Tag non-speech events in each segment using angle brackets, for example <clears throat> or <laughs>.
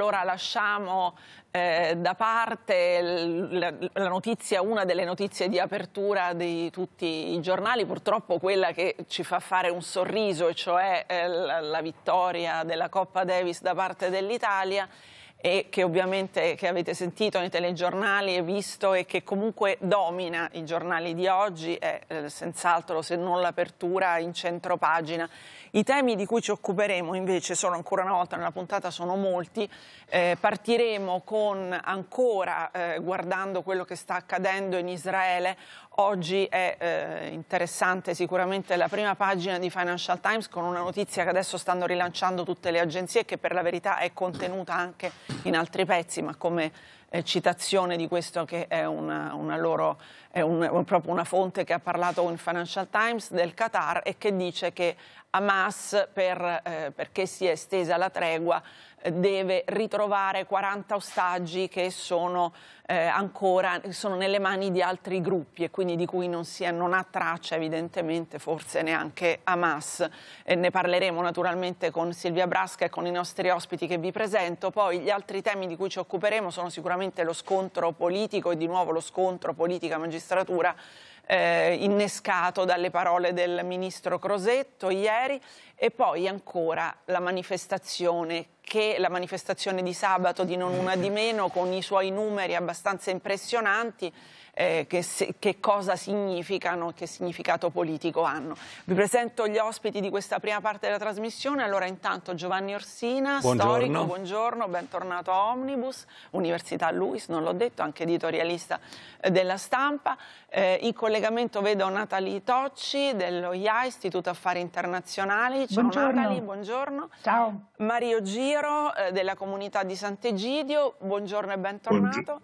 Allora lasciamo eh, da parte la, la notizia, una delle notizie di apertura di tutti i giornali, purtroppo quella che ci fa fare un sorriso, e cioè eh, la, la vittoria della Coppa Davis da parte dell'Italia e che ovviamente che avete sentito nei telegiornali e visto e che comunque domina i giornali di oggi è eh, senz'altro se non l'apertura in centro pagina. I temi di cui ci occuperemo invece sono ancora una volta nella puntata sono molti, eh, partiremo con ancora eh, guardando quello che sta accadendo in Israele Oggi è eh, interessante sicuramente la prima pagina di Financial Times con una notizia che adesso stanno rilanciando tutte le agenzie e che per la verità è contenuta anche in altri pezzi, ma come eh, citazione di questo che è, una, una loro, è un, un, proprio una fonte che ha parlato in Financial Times del Qatar e che dice che Hamas per, eh, perché si è estesa la tregua deve ritrovare 40 ostaggi che sono eh, ancora sono nelle mani di altri gruppi e quindi di cui non, è, non ha traccia evidentemente forse neanche Hamas. E ne parleremo naturalmente con Silvia Brasca e con i nostri ospiti che vi presento. Poi gli altri temi di cui ci occuperemo sono sicuramente lo scontro politico e di nuovo lo scontro politica-magistratura eh, innescato dalle parole del ministro Crosetto ieri e poi ancora la manifestazione che la manifestazione di sabato di non una di meno con i suoi numeri abbastanza impressionanti eh, che, se, che, cosa significano, che significato politico hanno. Vi presento gli ospiti di questa prima parte della trasmissione. Allora intanto Giovanni Orsina, buongiorno. storico, buongiorno, bentornato a Omnibus, Università Luis, non l'ho detto, anche editorialista eh, della stampa. Eh, in collegamento vedo Natali Tocci dello IA, Istituto Affari Internazionali. Ciao buongiorno. Natali, buongiorno. Ciao. Mario Giro eh, della comunità di Sant'Egidio, buongiorno e bentornato. Buongiorno.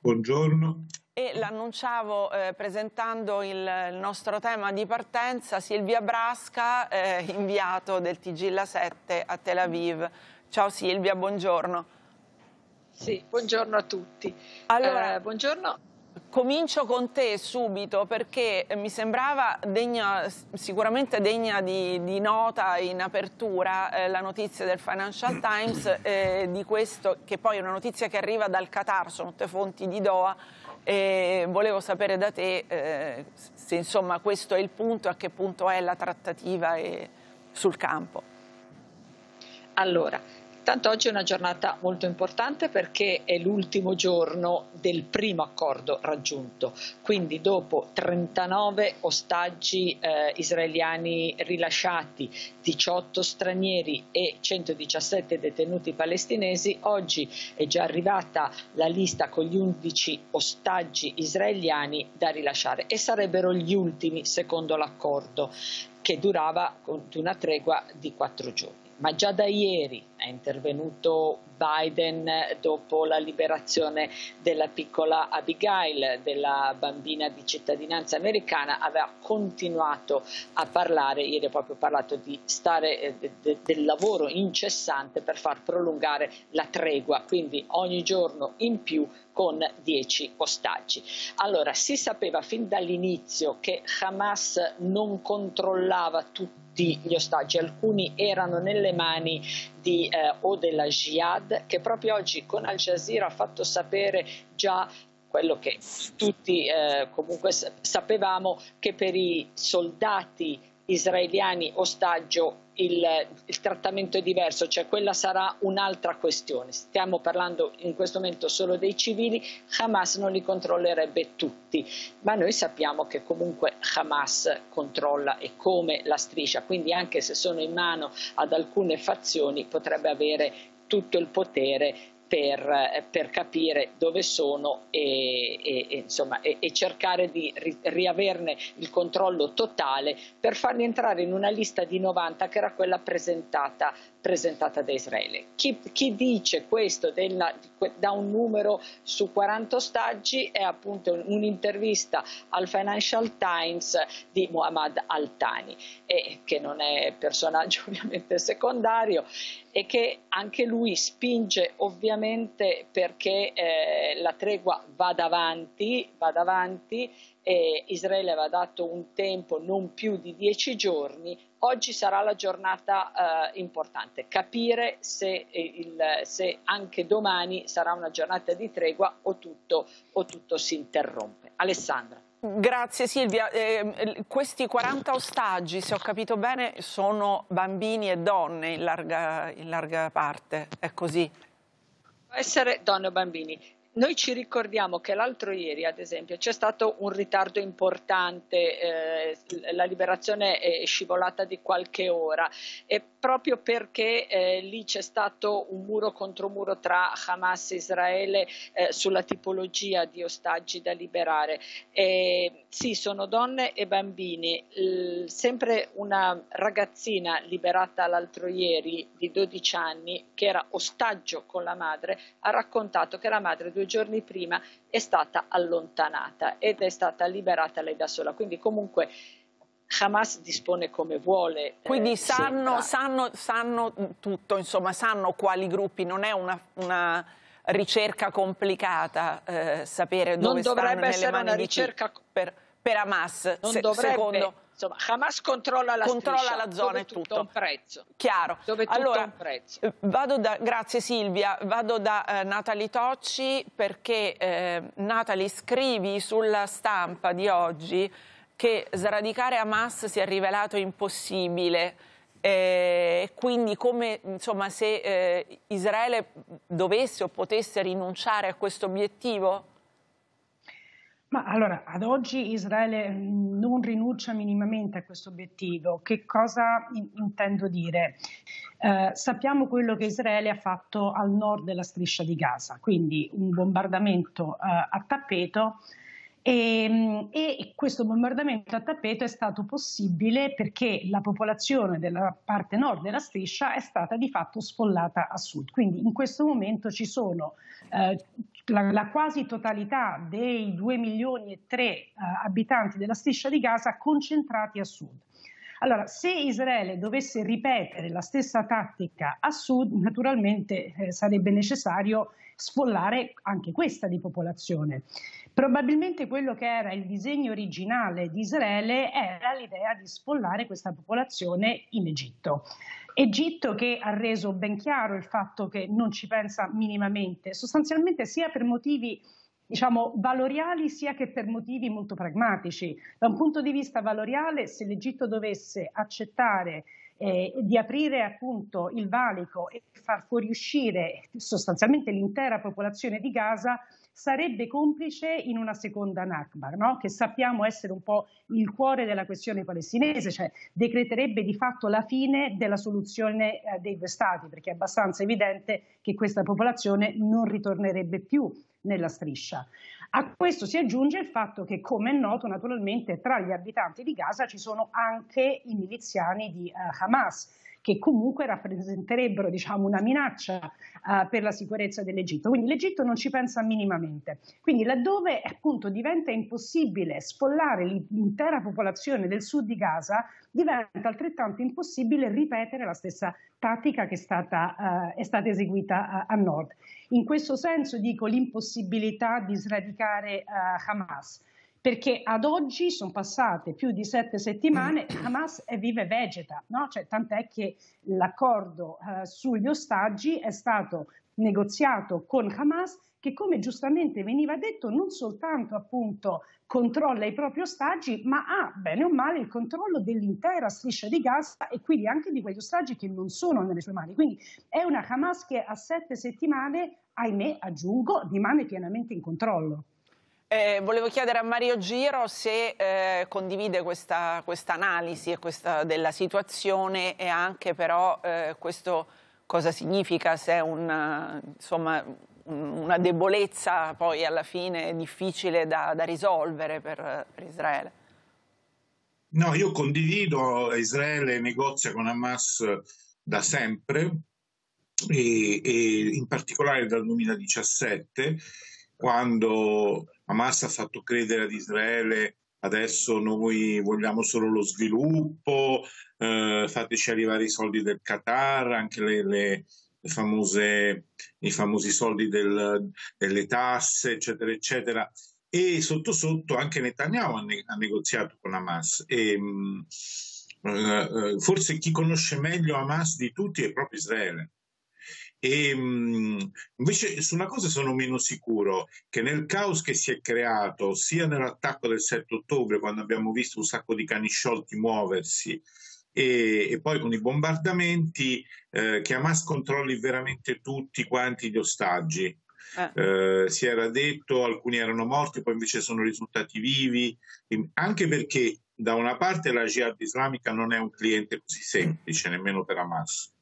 buongiorno e l'annunciavo eh, presentando il, il, nostro tema di partenza, Silvia Brasca, eh, inviato del TG La 7 a Tel Aviv. Ciao Silvia, buongiorno. Sì, buongiorno a tutti. Allora, eh, buongiorno comincio con te subito perché eh, mi sembrava degna, sicuramente degna di, di, nota in apertura eh, la notizia del Financial <coughs> Times eh, di questo, che poi è una notizia che arriva dal Qatar, sono tutte fonti di Doha, e volevo sapere da te eh, se insomma questo è il punto, a che punto è la trattativa e, eh, sul campo. Allora, Tanto oggi è una giornata molto importante perché è l'ultimo giorno del primo accordo raggiunto, quindi dopo 39 ostaggi eh, israeliani rilasciati, 18 stranieri e 117 detenuti palestinesi, oggi è già arrivata la lista con gli 11 ostaggi israeliani da rilasciare e sarebbero gli ultimi secondo l'accordo che durava con una tregua di quattro giorni. Ma già da ieri è intervenuto Biden dopo la liberazione della piccola Abigail, della bambina di cittadinanza americana, aveva continuato a parlare, ieri ha proprio parlato di stare, eh, del lavoro incessante per far prolungare la tregua, quindi ogni giorno in più con 10 ostaggi. Allora, si sapeva fin dall'inizio che Hamas non controllava tutti gli ostaggi, alcuni erano nelle mani di, eh, o della Jihad che proprio oggi con Al Jazeera ha fatto sapere già quello che tutti eh, comunque sapevamo che per i soldati israeliani ostaggio il, il, trattamento è diverso, cioè quella sarà un'altra questione. Stiamo parlando in questo momento solo dei civili, Hamas non li controllerebbe tutti, ma noi sappiamo che comunque Hamas controlla e come la striscia, quindi anche se sono in mano ad alcune fazioni potrebbe avere tutto il potere per, eh, per, capire dove sono e, e, insomma, e cercare di ri, riaverne il controllo totale per farli entrare in una lista di 90 che era quella presentata, presentata da Israele. Chi, chi dice questo della, da un numero su 40 ostaggi è appunto un'intervista al Financial Times di Muhammad Al-Thani, Altani, che non è personaggio <laughs> ovviamente secondario e che anche lui spinge ovviamente perché eh, la tregua vada avanti, vada avanti eh, Israele aveva dato un tempo non più di dieci giorni, oggi sarà la giornata eh, importante, capire se, eh, il, se, anche domani sarà una giornata di tregua o tutto, o tutto si interrompe. Alessandra. Grazie Silvia, eh, questi 40 ostaggi, se ho capito bene, sono bambini e donne in larga, in larga parte, è così? Può essere donne o bambini. Noi ci ricordiamo che l'altro ieri, ad esempio, c'è stato un ritardo importante, eh, la liberazione è scivolata di qualche ora e proprio perché eh, lì c'è stato un muro contro muro tra Hamas e Israele eh, sulla tipologia di ostaggi da liberare. E, sì, sono donne e bambini, L sempre una ragazzina liberata l'altro ieri di 12 anni che era ostaggio con la madre ha raccontato che la madre due giorni prima è stata allontanata ed è stata liberata lei da sola. Quindi comunque Hamas dispone come vuole. Eh, Quindi eh, sanno, sanno, sanno, tutto, insomma, sanno quali gruppi, non è una... una ricerca complicata eh, sapere dove non stanno nelle mani di ricerca... per, per Hamas, non se, dovrebbe... secondo insomma, Hamas controlla la, controlla striscia, la zona e tutto. tutto. un prezzo. Chiaro. Dove allora, un prezzo. Eh, da, grazie Silvia, vado da eh, Natali Tocci perché eh, Natali scrivi sulla stampa di oggi che sradicare Hamas si è rivelato impossibile. Eh, quindi come insomma, se eh, Israele dovesse o potesse rinunciare a questo obiettivo? Ma allora, ad oggi Israele mm, non rinuncia minimamente a questo obiettivo. Che cosa in- intendo dire? Eh, sappiamo quello che Israele ha fatto al nord della striscia di Gaza, quindi un bombardamento eh, a tappeto. E, mm, e, questo bombardamento a tappeto è stato possibile perché la popolazione della parte nord della striscia è stata di fatto sfollata a sud. Quindi in questo momento ci sono eh, la, la, quasi totalità dei 2 milioni e 3 eh, abitanti della striscia di Gaza concentrati a sud. Allora, se Israele dovesse ripetere la stessa tattica a sud, naturalmente eh, sarebbe necessario sfollare anche questa di popolazione. Probabilmente quello che era il disegno originale di Israele era l'idea di sfollare questa popolazione in Egitto. Egitto che ha reso ben chiaro il fatto che non ci pensa minimamente, sostanzialmente sia per motivi diciamo, valoriali sia che per motivi molto pragmatici. Da un punto di vista valoriale, se l'Egitto dovesse accettare eh, di aprire appunto il valico e far fuoriuscire sostanzialmente l'intera popolazione di Gaza sarebbe complice in una seconda Nakba, no? che sappiamo essere un po' il cuore della questione palestinese, cioè decreterebbe di fatto la fine della soluzione eh, dei due stati, perché è abbastanza evidente che questa popolazione non ritornerebbe più nella striscia. A questo si aggiunge il fatto che, come è noto, naturalmente tra gli abitanti di Gaza ci sono anche i miliziani di eh, Hamas che comunque rappresenterebbero diciamo, una minaccia eh, per la sicurezza dell'Egitto. Quindi l'Egitto non ci pensa minimamente. Quindi laddove appunto diventa impossibile sfollare l'intera popolazione del sud di Gaza, diventa altrettanto impossibile ripetere la stessa tattica che è stata, eh, è stata eseguita a, eh, a nord. In questo senso dico l'impossibilità di sradicare eh, Hamas perché ad oggi sono passate più di sette settimane, <clears throat> Hamas è vive vegeta, no? cioè, tant'è che l'accordo eh, sugli ostaggi è stato negoziato con Hamas che come giustamente veniva detto non soltanto appunto controlla i propri ostaggi ma ha bene o male il controllo dell'intera striscia di Gaza e quindi anche di quegli ostaggi che non sono nelle sue mani. Quindi è una Hamas che a sette settimane, ahimè aggiungo, rimane pienamente in controllo. Eh, volevo chiedere a Mario Giro se eh, condivide questa analisi della situazione e anche però eh, questo cosa significa, se è una, insomma, una debolezza poi alla fine difficile da, da risolvere per, per Israele. No, io condivido, Israele negozia con Hamas da sempre, e, e in particolare dal 2017, quando Hamas ha fatto credere ad Israele adesso noi vogliamo solo lo sviluppo, eh, fateci arrivare i soldi del Qatar, anche le, le, famose, i famosi soldi del, delle tasse, eccetera, eccetera. E sotto sotto anche Netanyahu ha, ne, ha negoziato con Hamas. E, mh, mm, eh, eh, forse chi conosce meglio Hamas di tutti è proprio Israele e, ehm, mh, invece su una cosa sono meno sicuro, che nel caos che si è creato, sia nell'attacco del 7 ottobre, quando abbiamo visto un sacco di cani sciolti muoversi, e, e poi con i bombardamenti, eh, che Hamas controlli veramente tutti quanti gli ostaggi. Ah. Eh, si era detto alcuni erano morti, poi invece sono risultati vivi, anche perché da una parte la jihad islamica non è un cliente così semplice, nemmeno per Hamas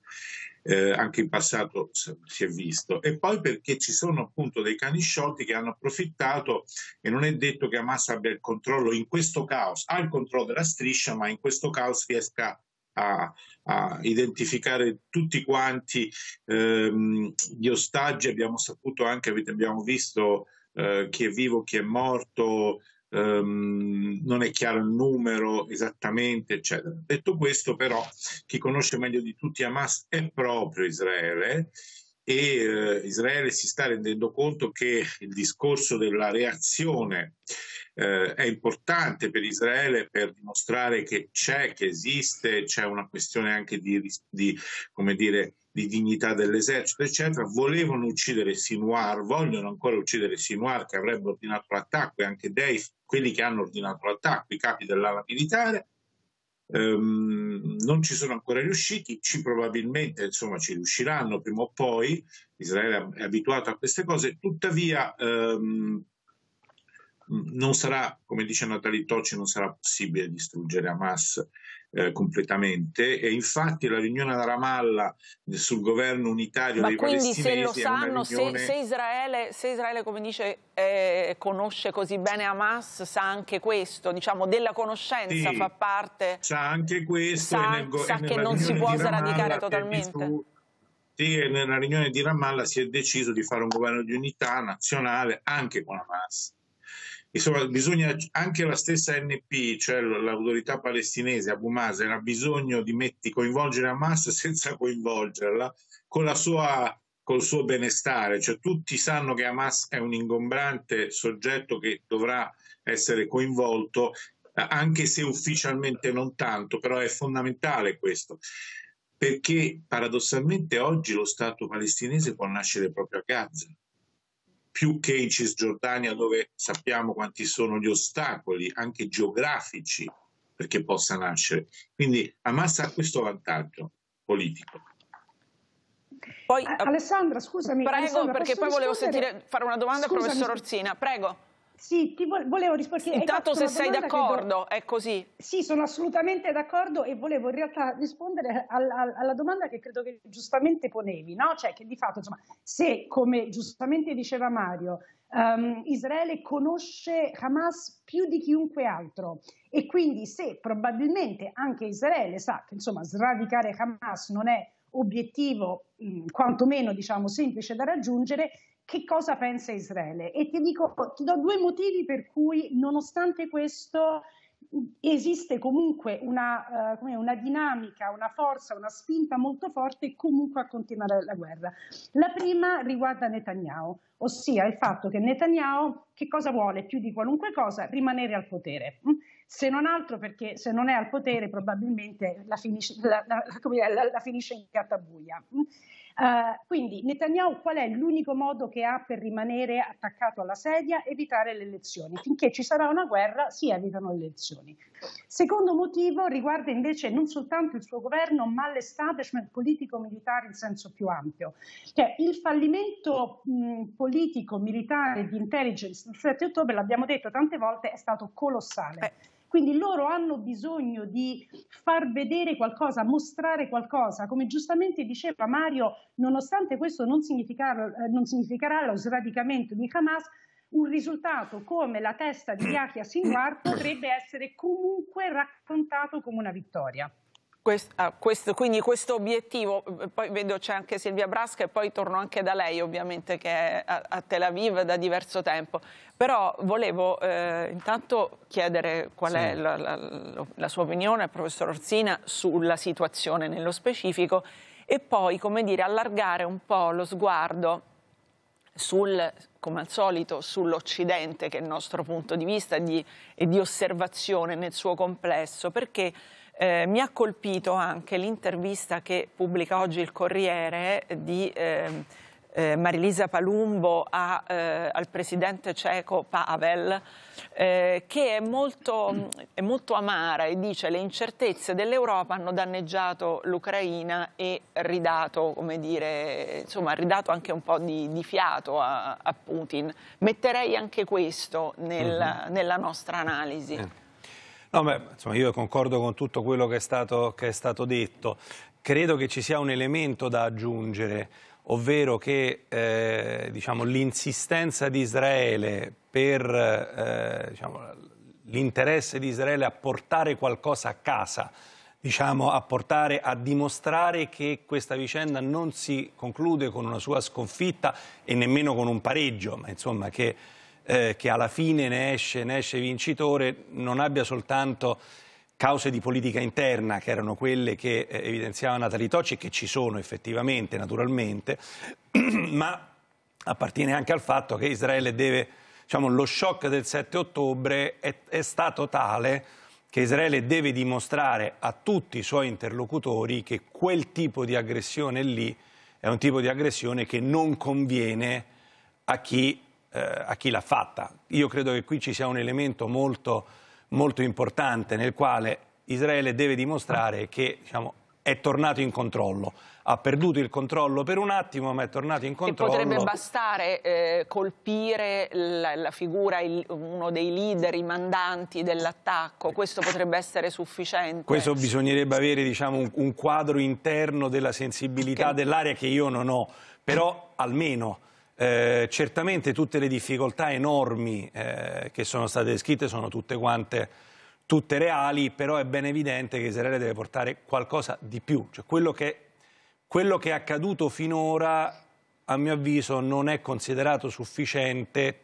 eh, anche in passato si è visto, e poi perché ci sono appunto dei cani sciolti che hanno approfittato e non è detto che Hamas abbia il controllo in questo caos, ha il controllo della striscia, ma in questo caos riesca a, a identificare tutti quanti ehm, gli ostaggi, abbiamo saputo anche, abbiamo visto eh, chi è vivo, chi è morto, ehm, non è chiaro il numero esattamente, eccetera. Detto questo, però, chi conosce meglio di tutti Hamas è proprio Israele e eh, Israele si sta rendendo conto che il discorso della reazione eh, eh, è importante per Israele per dimostrare che c'è, che esiste, c'è una questione anche di, di come dire, di dignità dell'esercito, eccetera, volevano uccidere Sinuar, vogliono ancora uccidere Sinuar che avrebbe ordinato l'attacco e anche dei, quelli che hanno ordinato l'attacco, i capi dell'ala militare. Um, non ci sono ancora riusciti, ci probabilmente insomma ci riusciranno prima o poi, Israele è abituato a queste cose, tuttavia um, non sarà, come dice Natali Tocci, non sarà possibile distruggere Hamas eh, completamente e infatti la riunione a Ramallah sul governo unitario Ma dei quindi se lo sanno, riunione... se, se, Israele, se, Israele, come dice, eh, conosce così bene Hamas, sa anche questo, diciamo della conoscenza sì, fa parte... Sa anche questo sa, nel, sa che non si può sradicare totalmente. Sì, nella riunione di Ramallah si è deciso di fare un governo di unità nazionale anche con Hamas insomma, bisogna, anche la stessa NP, cioè l'autorità palestinese, Abu Mazen, ha bisogno di metti, coinvolgere Hamas <laughs> senza coinvolgerla, con la sua col suo benestare, cioè tutti sanno che Hamas è un ingombrante soggetto che dovrà essere coinvolto, anche se ufficialmente non tanto, però è fondamentale questo, perché paradossalmente oggi lo Stato palestinese può nascere proprio a Gaza più che in Cisgiordania dove sappiamo quanti sono gli ostacoli anche geografici perché possa nascere. Quindi Hamas ha questo vantaggio politico. Poi, Alessandra, scusami. Prego, Alessandra, perché poi volevo sentire, fare una domanda al professor Orsina. Prego. Sì, ti volevo rispondere. Intanto se sei d'accordo, è così. Sì, sono assolutamente d'accordo e volevo in realtà rispondere alla, alla, domanda che credo che giustamente ponevi, no? Cioè che di fatto, insomma, se come giustamente diceva Mario, um, Israele conosce Hamas più di chiunque altro e quindi se probabilmente anche Israele sa che insomma sradicare Hamas non è obiettivo mh, quantomeno diciamo semplice da raggiungere che cosa pensa Israele e ti dico, ti do due motivi per cui nonostante questo esiste comunque una, uh, una, dinamica, una forza, una spinta molto forte comunque a continuare la guerra. La prima riguarda Netanyahu, ossia il fatto che Netanyahu che cosa vuole più di qualunque cosa? Rimanere al potere. Mm? Se non altro perché se non è al potere probabilmente la finisce, la, la, la, la finisce in gattabuia. Mm? Eh, quindi Netanyahu qual è l'unico modo che ha per rimanere attaccato alla sedia? Evitare le elezioni. Finché ci sarà una guerra si evitano le elezioni. Secondo motivo riguarda invece non soltanto il suo governo ma l'establishment politico-militare in senso più ampio. Cioè, il fallimento politico-militare di intelligence del 7 ottobre, l'abbiamo detto tante volte, è stato colossale. Eh. Quindi loro hanno bisogno di far vedere qualcosa, mostrare qualcosa. Come giustamente diceva Mario, nonostante questo non, significarà, eh, non significherà lo sradicamento di Hamas, un risultato come la testa di Yahya Sinwar <coughs> potrebbe essere comunque raccontato come una vittoria. Ah, questo, quindi questo obiettivo, eh, poi vedo c'è anche Silvia Brasca e poi torno anche da lei ovviamente che è a, Tel Aviv da diverso tempo, però volevo eh, intanto chiedere qual sì. è la, la, la, sua opinione, professor Orsina, sulla situazione nello specifico e poi come dire allargare un po' lo sguardo sul, come al solito sull'Occidente che è il nostro punto di vista di, e di osservazione nel suo complesso perché eh, mi ha colpito anche l'intervista che pubblica oggi il Corriere di eh, eh, Marilisa Palumbo a, eh, al presidente ceco Pavel, eh, che è molto, è molto amara e dice le incertezze dell'Europa hanno danneggiato l'Ucraina e ridato, come dire, insomma, ridato anche un po' di, di fiato a, a, Putin. Metterei anche questo nel, mm -hmm. nella nostra analisi. Eh. No, beh, insomma, io concordo con tutto quello che è, stato, che è stato detto. Credo che ci sia un elemento da aggiungere, ovvero che eh, diciamo, l'insistenza di Israele per eh, diciamo, l'interesse di Israele a portare qualcosa a casa, diciamo, a, portare, a dimostrare che questa vicenda non si conclude con una sua sconfitta e nemmeno con un pareggio, ma insomma che eh, che alla fine ne esce, ne esce vincitore, non abbia soltanto cause di politica interna che erano quelle che eh, evidenziava Natali Tocci, che ci sono effettivamente, naturalmente, <clears throat> ma appartiene anche al fatto che Israele deve, diciamo, lo shock del 7 ottobre è, è stato tale che Israele deve dimostrare a tutti i suoi interlocutori che quel tipo di aggressione lì è un tipo di aggressione che non conviene a chi eh, a chi l'ha fatta. Io credo che qui ci sia un elemento molto, molto importante nel quale Israele deve dimostrare che diciamo, è tornato in controllo. Ha perduto il controllo per un attimo, ma è tornato in controllo. E potrebbe bastare eh, colpire la, la figura, il, uno dei leader, i mandanti dell'attacco. Questo potrebbe essere sufficiente. Questo bisognerebbe avere diciamo, un, un, quadro interno della sensibilità che... dell'area che io non ho, però almeno eh, certamente tutte le difficoltà enormi eh, che sono state descritte sono tutte quante tutte reali, però è ben evidente che Israele deve portare qualcosa di più. Cioè, quello, che, quello che è accaduto finora, a mio avviso, non è considerato sufficiente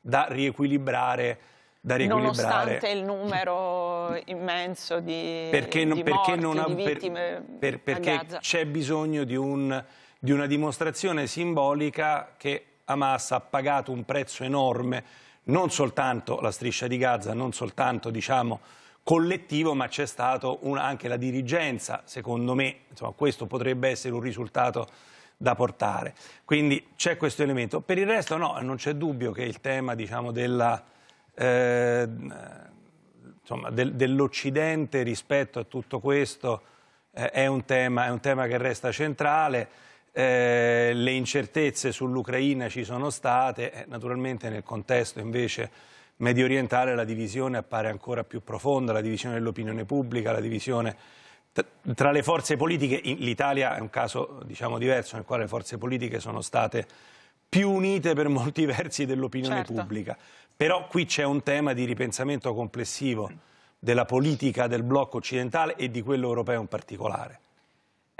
da riequilibrare da riequilibrare. Nonostante il numero immenso di, perché non, di morti, perché non, di vittime per, per, Perché c'è bisogno di un di una dimostrazione simbolica che Hamas ha pagato un prezzo enorme, non soltanto la striscia di Gaza, non soltanto diciamo, collettivo, ma c'è stata anche la dirigenza, secondo me, insomma, questo potrebbe essere un risultato da portare. Quindi c'è questo elemento. Per il resto no, non c'è dubbio che il tema diciamo, eh, dell'Occidente eh, del, dell rispetto a tutto questo eh, è, un tema, è un tema che resta centrale eh, le incertezze sull'Ucraina ci sono state, eh, naturalmente nel contesto invece medio orientale la divisione appare ancora più profonda, la divisione dell'opinione pubblica, la divisione tra le forze politiche, l'Italia è un caso diciamo, diverso nel quale le forze politiche sono state più unite per molti <laughs> versi dell'opinione certo. pubblica, però qui c'è un tema di ripensamento complessivo della politica del blocco occidentale e di quello europeo in particolare.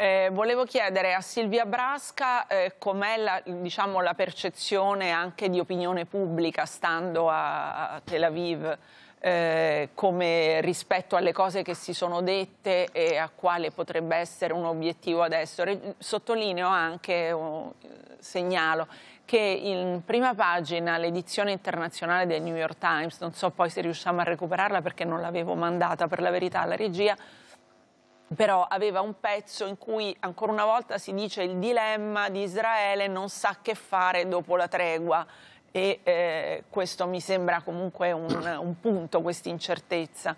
Eh, volevo chiedere a Silvia Brasca eh, com'è la, diciamo, la, percezione anche di opinione pubblica stando a, a Tel Aviv eh, come rispetto alle cose che si sono dette e a quale potrebbe essere un obiettivo adesso. Re sottolineo anche, oh, segnalo, che in prima pagina l'edizione internazionale del New York Times, non so poi se riusciamo a recuperarla perché non l'avevo mandata per la verità alla regia, però aveva un pezzo in cui ancora una volta si dice il dilemma di Israele non sa che fare dopo la tregua e eh, questo mi sembra comunque un, un punto, questa incertezza.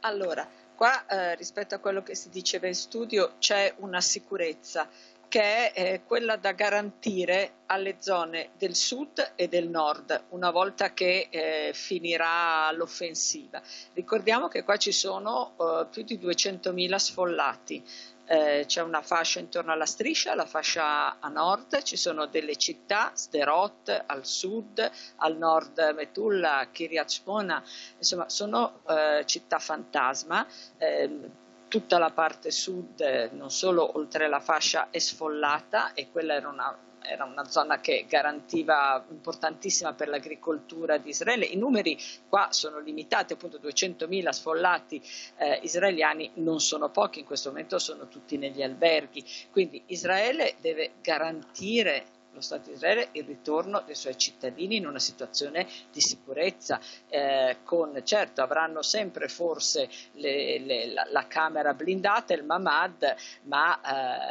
Allora, qua eh, rispetto a quello che si diceva in studio c'è una sicurezza che è eh, quella da garantire alle zone del sud e del nord una volta che eh, finirà l'offensiva. Ricordiamo che qua ci sono eh, più di 200.000 sfollati. Eh, c'è una fascia intorno alla striscia, la fascia a nord, ci sono delle città, Sderot al sud, al nord Metulla, Kiryat Shmona, insomma sono eh, città fantasma ehm, tutta la parte sud, eh, non solo oltre la fascia, è sfollata e quella era una, era una zona che garantiva importantissima per l'agricoltura di Israele. I numeri qua sono limitati, appunto 200.000 sfollati eh, israeliani non sono pochi, in questo momento sono tutti negli alberghi. Quindi Israele deve garantire lo Stato di Israele il ritorno dei suoi cittadini in una situazione di sicurezza. Eh, con, certo, avranno sempre forse le, le, la, la, camera blindata, il Mamad, ma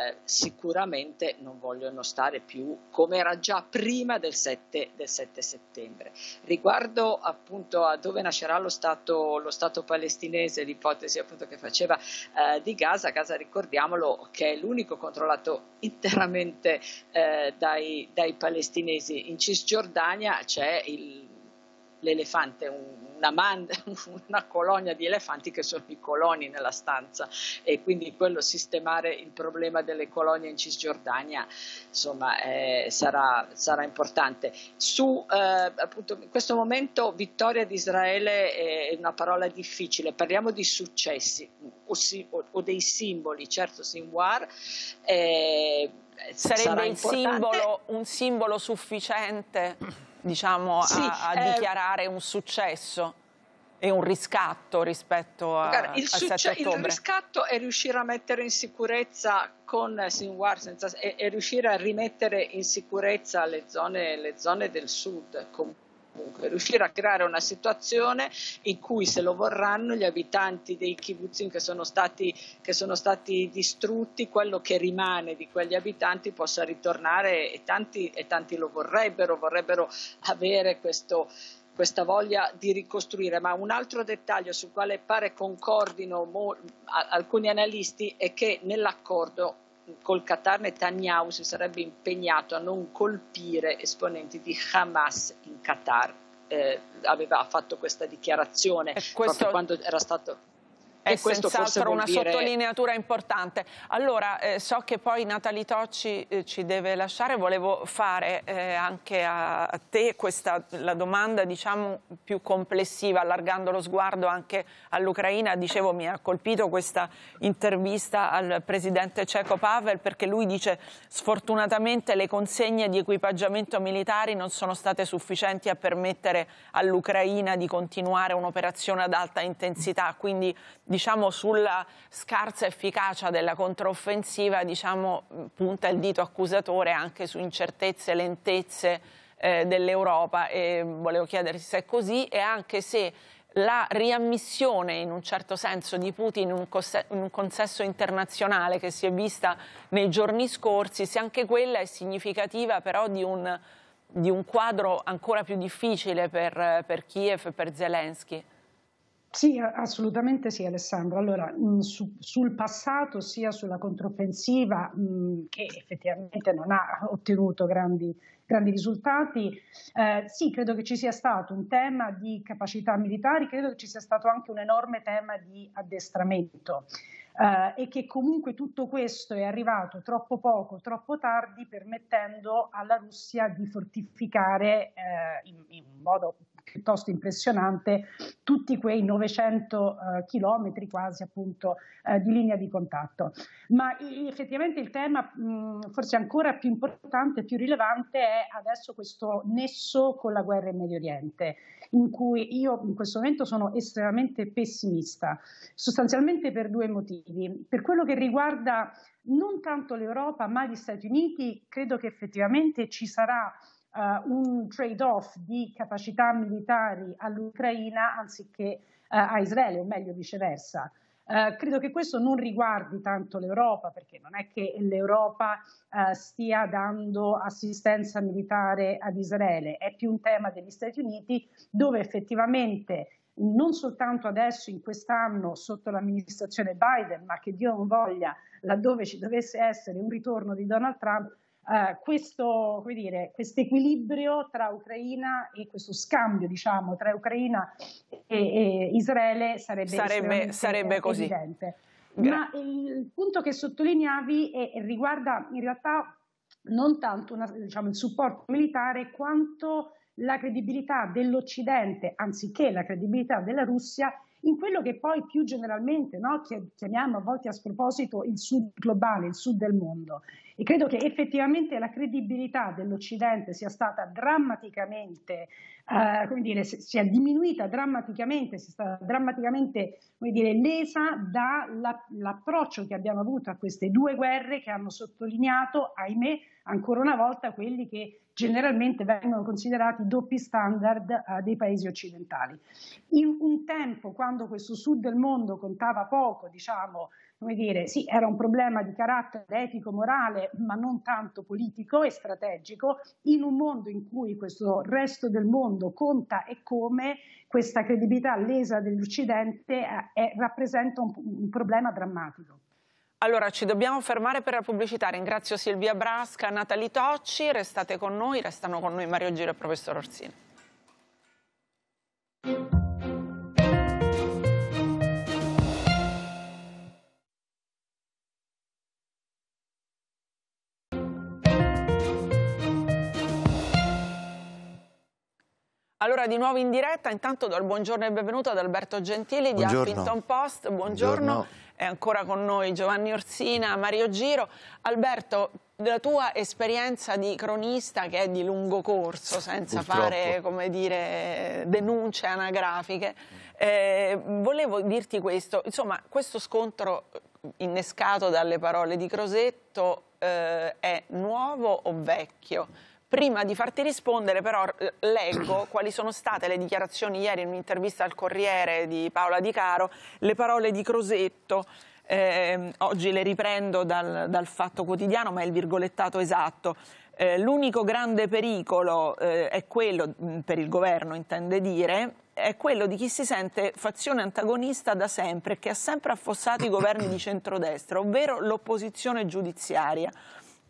eh, sicuramente non vogliono stare più come era già prima del 7, del 7 settembre. Riguardo appunto a dove nascerà lo Stato, lo stato palestinese, l'ipotesi appunto che faceva eh, di Gaza, Gaza ricordiamolo che è l'unico controllato interamente eh, dai dai, palestinesi. In Cisgiordania c'è il l'elefante, una, man- <laughs> una colonia di elefanti che sono i coloni nella stanza e quindi quello sistemare il problema delle colonie in Cisgiordania insomma eh, sarà, sarà, importante. Su eh, appunto in questo momento vittoria di Israele è una parola difficile, parliamo di successi o, si, o, o dei simboli, certo Sinwar. Eh, Sarebbe simbolo, un simbolo sufficiente? <clears throat> diciamo, sì, a, a eh... dichiarare un successo? e un riscatto rispetto a, Guarda, il, succe- il riscatto è riuscire a mettere in sicurezza con eh, Sinwar senza, è, è riuscire a rimettere in sicurezza le zone, le zone del sud. Comunque comunque riuscire a creare una situazione in cui se lo vorranno gli abitanti dei kibbutzim che sono stati, che sono stati distrutti, quello che rimane di quegli abitanti possa ritornare e tanti, e tanti lo vorrebbero, vorrebbero avere questo questa voglia di ricostruire. Ma un altro dettaglio sul quale pare concordino mo- alcuni analisti è che nell'accordo col Qatar Netanyahu si sarebbe impegnato a non colpire esponenti di Hamas in Qatar. Eh, aveva fatto questa dichiarazione questo... proprio quando era stato è senz'altro una dire... sottolineatura importante. Allora, eh, so che poi Natali Tocci eh, ci deve lasciare, volevo fare eh, anche a, a, te questa, la domanda diciamo, più complessiva, allargando lo sguardo anche all'Ucraina. Dicevo, mi ha colpito questa intervista al presidente ceco Pavel perché lui dice sfortunatamente le consegne di equipaggiamento militari non sono state sufficienti a permettere all'Ucraina di continuare un'operazione ad alta intensità, quindi diciamo, sulla scarsa efficacia della controffensiva diciamo, punta il dito accusatore anche su incertezze, e lentezze eh, dell'Europa e volevo chiedersi se è così e anche se la riammissione in un certo senso di Putin in un, in un consesso internazionale che si è vista nei giorni scorsi, se anche quella è significativa però di un, di un quadro ancora più difficile per, per Kiev e per Zelensky. Sì, assolutamente sì Alessandro. Allora, mm, su, sul passato sia sulla controffensiva mm, che effettivamente non ha ottenuto grandi, grandi risultati, eh, sì, credo che ci sia stato un tema di capacità militari, credo che ci sia stato anche un enorme tema di addestramento. Uh, e che comunque tutto questo è arrivato troppo poco, troppo tardi, permettendo alla Russia di fortificare uh, in, in, modo piuttosto impressionante tutti quei 900 eh, chilometri quasi appunto eh, di linea di contatto. Ma effettivamente il tema mh, forse ancora più importante, più rilevante è adesso questo nesso con la guerra in Medio Oriente, in cui io in questo momento sono estremamente pessimista, sostanzialmente per due motivi. Per quello che riguarda non tanto l'Europa ma gli Stati Uniti, credo che effettivamente ci sarà uh, un trade-off di capacità militari all'Ucraina anziché uh, a Israele, o meglio viceversa. Uh, credo che questo non riguardi tanto l'Europa, perché non è che l'Europa uh, stia dando assistenza militare ad Israele, è più un tema degli Stati Uniti, dove effettivamente non soltanto adesso in quest'anno sotto l'amministrazione Biden, ma che Dio non voglia, laddove ci dovesse essere un ritorno di Donald Trump, eh, questo, dire, equilibrio tra Ucraina e questo scambio diciamo, tra Ucraina e, e Israele sarebbe, sarebbe, sarebbe così. evidente. Ma il punto che sottolineavi è, riguarda in realtà non tanto una, diciamo, il supporto militare quanto la credibilità dell'Occidente, anziché la credibilità della Russia, in quello che poi più generalmente no, chiamiamo a volte a sproposito il sud globale, il sud del mondo. E credo che effettivamente la credibilità dell'Occidente sia stata drammaticamente, eh, come dire, sia diminuita drammaticamente, sia stata drammaticamente come dire, lesa dall'approccio che abbiamo avuto a queste due guerre che hanno sottolineato, ahimè, ancora una volta quelli che generalmente vengono considerati doppi standard eh, dei paesi occidentali. In un tempo, quando questo sud del mondo contava poco, diciamo, come dire, sì, era un problema di carattere etico, morale, ma non tanto politico e strategico, in un mondo in cui questo resto del mondo conta e come questa credibilità lesa dell'Occidente è, eh, è, rappresenta un, un problema drammatico. Allora ci dobbiamo fermare per la pubblicità. Ringrazio Silvia Brasca, Natali Tocci, restate con noi, restano con noi Mario Giro e il professor Orsini. Allora, di nuovo in diretta, intanto do il buongiorno e benvenuto ad Alberto Gentili buongiorno. di Huffington Post. Buongiorno. buongiorno. È ancora con noi Giovanni Orsina, Mario Giro. Alberto, la tua esperienza di cronista che è di lungo corso, senza Purtroppo. fare come dire, denunce anagrafiche, eh, volevo dirti questo, insomma questo scontro innescato dalle parole di Crosetto eh, è nuovo o vecchio? Prima di farti rispondere però leggo <clears throat> quali sono state le dichiarazioni ieri in un'intervista al Corriere di Paola Di Caro, le parole di Crosetto, eh, oggi le riprendo dal, dal Fatto Quotidiano ma è il virgolettato esatto. Eh, l'unico grande pericolo eh, è quello, mm, per il governo intende dire, è quello di chi si sente fazione antagonista da sempre, che ha sempre affossato i governi di centrodestra, ovvero l'opposizione giudiziaria.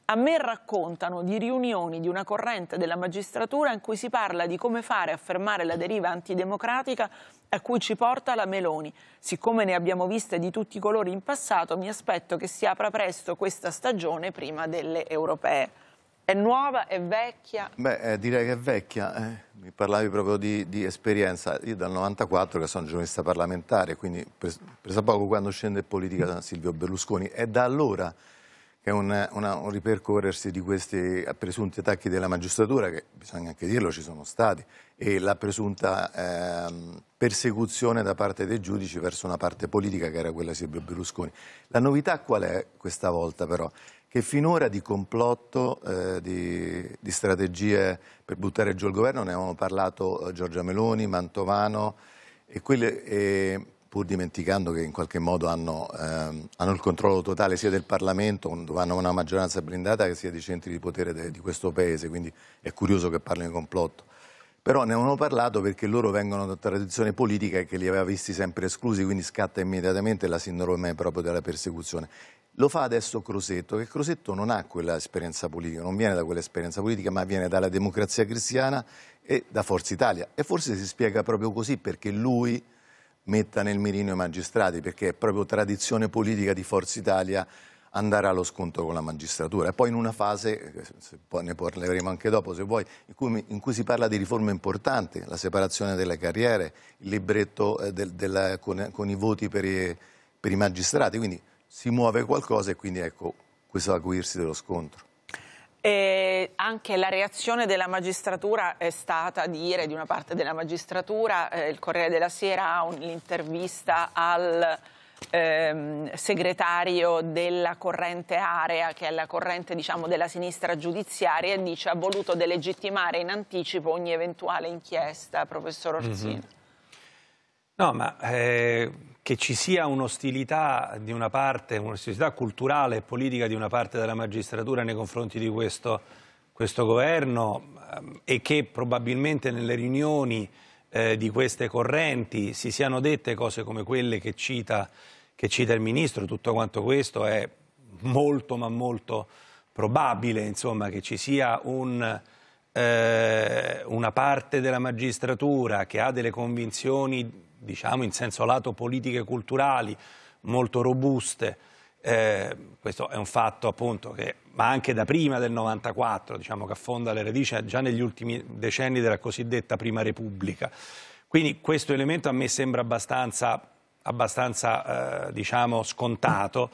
A me raccontano di riunioni di una corrente della magistratura in cui si parla di come fare a fermare la deriva antidemocratica a cui ci porta la Meloni. Siccome ne abbiamo viste di tutti i colori in passato, mi aspetto che si apra presto questa stagione prima delle europee. È nuova, è vecchia? Beh, eh, direi che è vecchia. Eh. Mi parlavi proprio di, di, esperienza. Io dal 94 che sono giornalista parlamentare, quindi presa poco quando scende in politica <laughs> Silvio Berlusconi. È da allora che è un, una, un ripercorrersi di questi presunti attacchi della magistratura, che bisogna anche dirlo ci sono stati, e la presunta eh, persecuzione da parte dei giudici verso una parte politica che era quella di Silvio Berlusconi. La novità qual è questa volta però? Che finora di complotto, eh, di, di, strategie per buttare giù il governo ne avevano parlato eh, Giorgia Meloni, Mantovano e quelle... Eh, pur dimenticando che in qualche modo hanno, ehm, hanno, il controllo totale sia del Parlamento, dove hanno una maggioranza blindata, che sia dei centri di potere de, di questo Paese, quindi è curioso che parlino di complotto. Però ne hanno parlato perché loro vengono da tradizione politica che li aveva visti sempre esclusi, quindi scatta immediatamente la sindrome proprio della persecuzione. Lo fa adesso Crosetto, che Crosetto non ha quella esperienza politica, non viene da quell'esperienza politica, ma viene dalla democrazia cristiana e da Forza Italia. E forse si spiega proprio così perché lui metta nel mirino i magistrati, perché è proprio tradizione politica di Forza Italia andare allo scontro con la magistratura. E poi in una fase, eh, poi ne parleremo anche dopo se vuoi, in cui, in cui, si parla di riforme importanti, la separazione delle carriere, il libretto eh, del, della, con, con, i voti per i, per i magistrati, quindi si muove qualcosa e quindi ecco questo acuirsi dello scontro. Eh, anche la reazione della magistratura è stata dire di una parte della magistratura, eh, il Corriere della Sera ha un'intervista al ehm, segretario della corrente area, che è la corrente diciamo, della sinistra giudiziaria, e dice ha voluto delegittimare in anticipo ogni eventuale inchiesta, professor mhm. Orsini. Mm -hmm. No, ma eh che ci sia un'ostilità di una parte, un'ostilità culturale e politica di una parte della magistratura nei confronti di questo, questo governo ehm, e che probabilmente nelle riunioni eh, di queste correnti si siano dette cose come quelle che cita, che cita, il Ministro, tutto quanto questo è molto ma molto probabile insomma, che ci sia un eh, una parte della magistratura che ha delle convinzioni diciamo in senso lato politiche culturali molto robuste. Eh, questo è un fatto appunto che, ma anche da prima del 94, diciamo che affonda le radici già negli ultimi decenni della cosiddetta Prima Repubblica. Quindi questo elemento a me sembra abbastanza, abbastanza eh, diciamo scontato.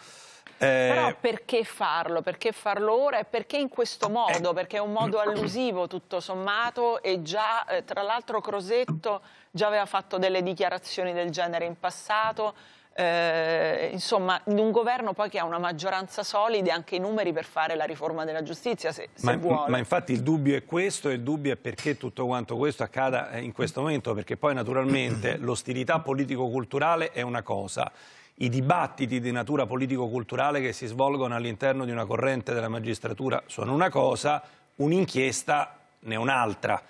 Eh, Però perché farlo? Perché farlo ora e perché in questo modo? Eh, perché è un modo <clears throat> allusivo tutto sommato e già, eh, tra l'altro Crosetto già aveva fatto delle dichiarazioni del genere in passato. Eh, insomma, in un governo poi che ha una maggioranza solida e anche i numeri per fare la riforma della giustizia, se, se ma, vuole. Ma infatti il dubbio è questo e il dubbio è perché tutto quanto questo accada eh, in questo momento, perché poi naturalmente <clears throat> l'ostilità politico-culturale è una cosa, i dibattiti di natura politico-culturale che si svolgono all'interno di una corrente della magistratura sono una cosa, un'inchiesta ne è un'altra.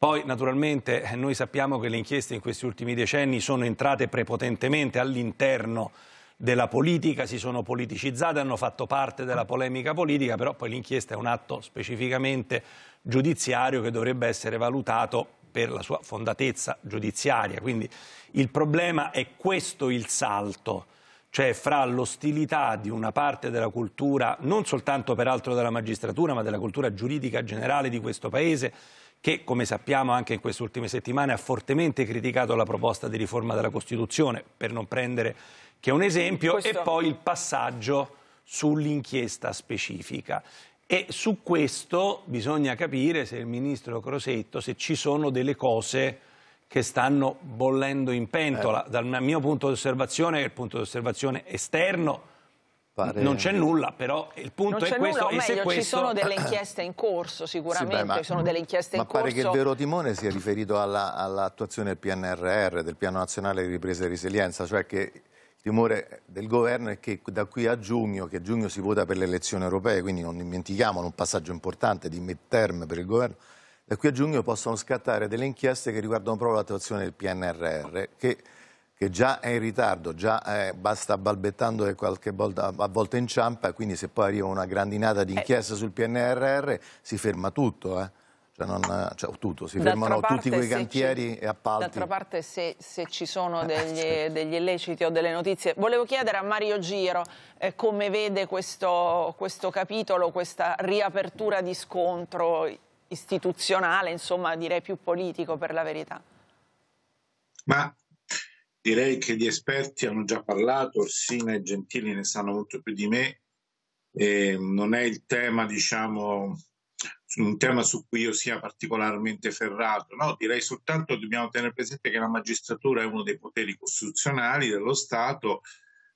Poi naturalmente eh, noi sappiamo che le inchieste in questi ultimi decenni sono entrate prepotentemente all'interno della politica, si sono politicizzate, hanno fatto parte della polemica politica, però poi l'inchiesta è un atto specificamente giudiziario che dovrebbe essere valutato per la sua fondatezza giudiziaria. Quindi il problema è questo il salto, cioè fra l'ostilità di una parte della cultura, non soltanto peraltro della magistratura, ma della cultura giuridica generale di questo Paese, che come sappiamo anche in queste ultime settimane ha fortemente criticato la proposta di riforma della Costituzione, per non prendere che un esempio, questo... e poi il passaggio sull'inchiesta specifica. E su questo bisogna capire se il ministro Crosetto, se ci sono delle cose che stanno bollendo in pentola. Eh. Dal mio punto di osservazione, il punto di osservazione esterno, fare... Non c'è nulla, però il punto non è questo. Nulla, o meglio, questo... ci sono delle <clears throat> inchieste in corso, sicuramente sì, beh, ma, ci sono delle inchieste in corso. Ma pare che il vero timone sia riferito all'attuazione del PNRR, del Piano Nazionale di Ripresa e Resilienza, cioè che il timore del governo è che da qui a giugno, che a giugno si vota per le elezioni europee, quindi non dimentichiamo un passaggio importante di midterm per il governo, da qui a giugno possono scattare delle inchieste che riguardano proprio l'attuazione del PNRR, che che già è in ritardo, già è, eh, basta balbettando e qualche volta a volte inciampa, quindi se poi arriva una grandinata di inchiesta eh. sul PNRR si ferma tutto, eh. cioè non, cioè, tutto si fermano parte, tutti quei cantieri ci, e appalti. D'altra parte se, se, ci sono eh, degli, eh, degli, illeciti o delle notizie, volevo chiedere a Mario Giro eh, come vede questo, questo capitolo, questa riapertura di scontro istituzionale, insomma direi più politico per la verità. Ma Direi che gli esperti hanno già parlato, Orsina e Gentili ne sanno molto più di me. E non è il tema, diciamo, un tema su cui io sia particolarmente ferrato. No, direi soltanto che dobbiamo tenere presente che la magistratura è uno dei poteri costituzionali dello Stato,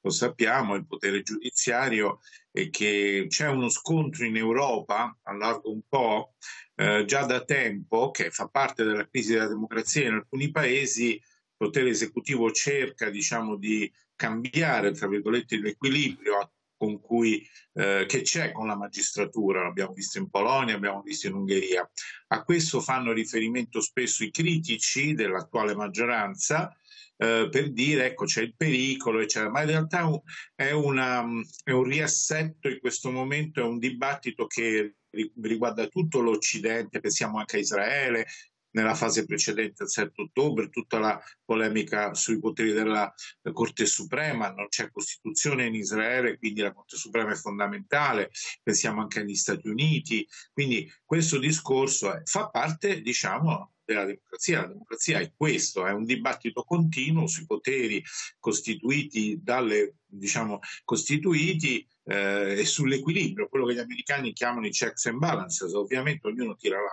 lo sappiamo, il potere giudiziario e che c'è uno scontro in Europa, allargo un po', eh, già da tempo, che fa parte della crisi della democrazia in alcuni paesi, potere esecutivo cerca diciamo, di cambiare tra virgolette, l'equilibrio con cui, eh, che c'è con la magistratura, l'abbiamo visto in Polonia, l'abbiamo visto in Ungheria. A questo fanno riferimento spesso i critici dell'attuale maggioranza eh, per dire ecco c'è il pericolo, eccetera. ma in realtà è, una, è un riassetto in questo momento, è un dibattito che riguarda tutto l'Occidente, pensiamo anche a Israele, nella fase precedente al 7 ottobre, tutta la polemica sui poteri della Corte Suprema, non c'è Costituzione in Israele, quindi la Corte Suprema è fondamentale, pensiamo anche agli Stati Uniti, quindi questo discorso è, fa parte, diciamo, della democrazia. La democrazia è questo, è un dibattito continuo sui poteri costituiti dalle, diciamo, costituiti eh, e sull'equilibrio, quello che gli americani chiamano i checks and balances. Ovviamente ognuno tira la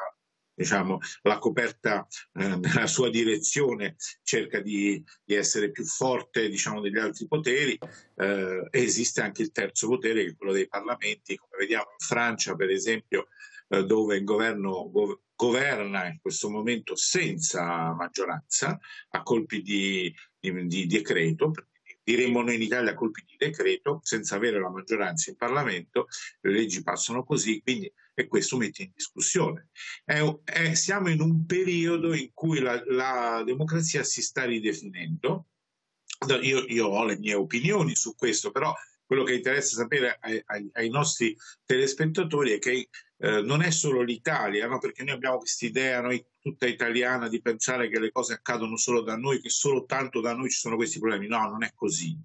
diciamo, la coperta eh, nella sua direzione cerca di, di essere più forte diciamo, degli altri poteri. Eh, esiste anche il terzo potere, che è quello dei parlamenti, come vediamo in Francia, per esempio, eh, dove il governo gov- governa in questo momento senza maggioranza, a colpi di, di, di decreto, diremmo noi in Italia colpi di decreto, senza avere la maggioranza in Parlamento, le leggi passano così, quindi e questo mette in discussione. È, è, siamo in un periodo in cui la, la democrazia si sta ridefinendo. Io, io, ho le mie opinioni su questo, però quello che interessa sapere ai, ai, nostri telespettatori è che eh, non è solo l'Italia, no? perché noi abbiamo questa idea, noi tutta italiana, di pensare che le cose accadono solo da noi, che solo tanto da noi ci sono questi problemi. No, non è così.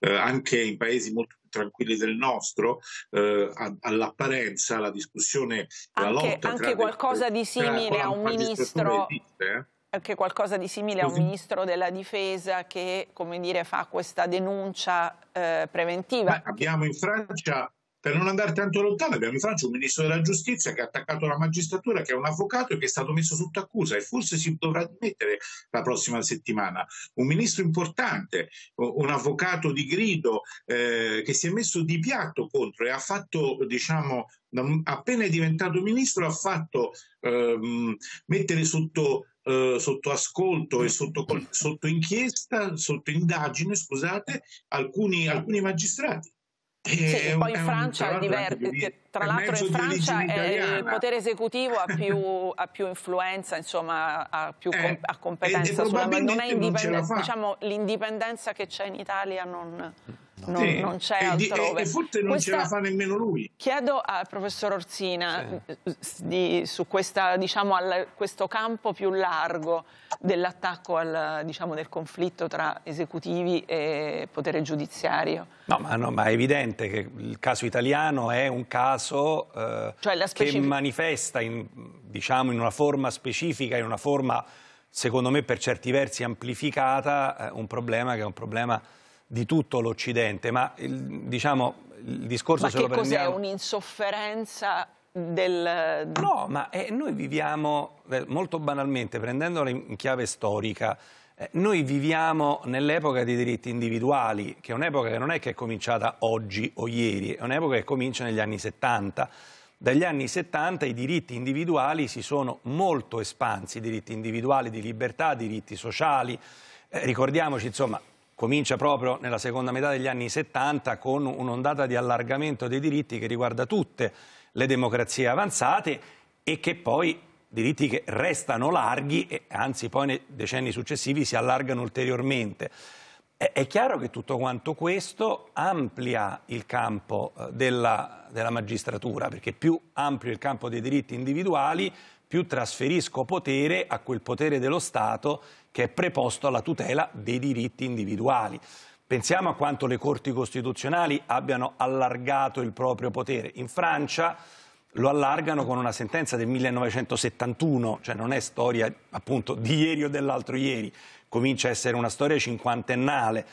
Eh, anche in paesi molto tranquilli del nostro, eh, all'apparenza la discussione, anche, la lotta... Anche qualcosa le, di simile a un ministro... Eh? anche qualcosa di simile a un ministro della difesa che dire, fa questa denuncia eh, preventiva. Beh, abbiamo in Francia per non andare tanto lontano abbiamo in Francia un ministro della giustizia che ha attaccato la magistratura, che è un avvocato e che è stato messo sotto accusa e forse si dovrà dimettere la prossima settimana. Un ministro importante, un avvocato di grido eh, che si è messo di piatto contro e ha fatto, diciamo, appena è diventato ministro, ha fatto ehm, mettere sotto eh, sotto ascolto e sotto, sotto, inchiesta, sotto indagine, scusate, alcuni, alcuni magistrati. Sì, poi in Francia è diverso, tra l'altro in Francia il potere esecutivo ha più, ha più influenza, insomma, ha più eh, ha competenza, sulla, non è indipendenza, diciamo l'indipendenza che c'è in Italia non non, sì. non c'è altrove. E, e forse non questa... ce la fa nemmeno lui. Chiedo al professor Orsina sì. Mm, di, su questa, diciamo, al, questo campo più largo dell'attacco al, diciamo, del conflitto tra esecutivi e potere giudiziario. No ma, no, ma, è evidente che il caso italiano è un caso eh, cioè che manifesta in, diciamo, in una forma specifica, in una forma secondo me per certi versi amplificata, eh, un problema che è un problema di tutto l'Occidente, ma il, diciamo, il discorso ma se lo prendiamo... Ma cos'è, un'insofferenza del... No, ma eh, noi viviamo, eh, molto banalmente, prendendola in chiave storica, eh, noi viviamo nell'epoca dei diritti individuali, che è un'epoca che non è che è cominciata oggi o ieri, è un'epoca che comincia negli anni 70. Dagli anni 70 i diritti individuali si sono molto espansi, diritti individuali di libertà, diritti sociali. Eh, ricordiamoci, insomma, comincia proprio nella seconda metà degli anni 70 con un'ondata di allargamento dei diritti che riguarda tutte le democrazie avanzate e che poi diritti che restano larghi e anzi poi nei decenni successivi si allargano ulteriormente. È chiaro che tutto quanto questo amplia il campo eh, della, della, magistratura, perché più ampio il campo dei diritti individuali, più trasferisco potere a quel potere dello Stato che è preposto alla tutela dei diritti individuali. Pensiamo a quanto le corti costituzionali abbiano allargato il proprio potere. In Francia lo allargano con una sentenza del 1971, cioè non è storia appunto di ieri o dell'altro ieri, comincia a essere una storia cinquantennale.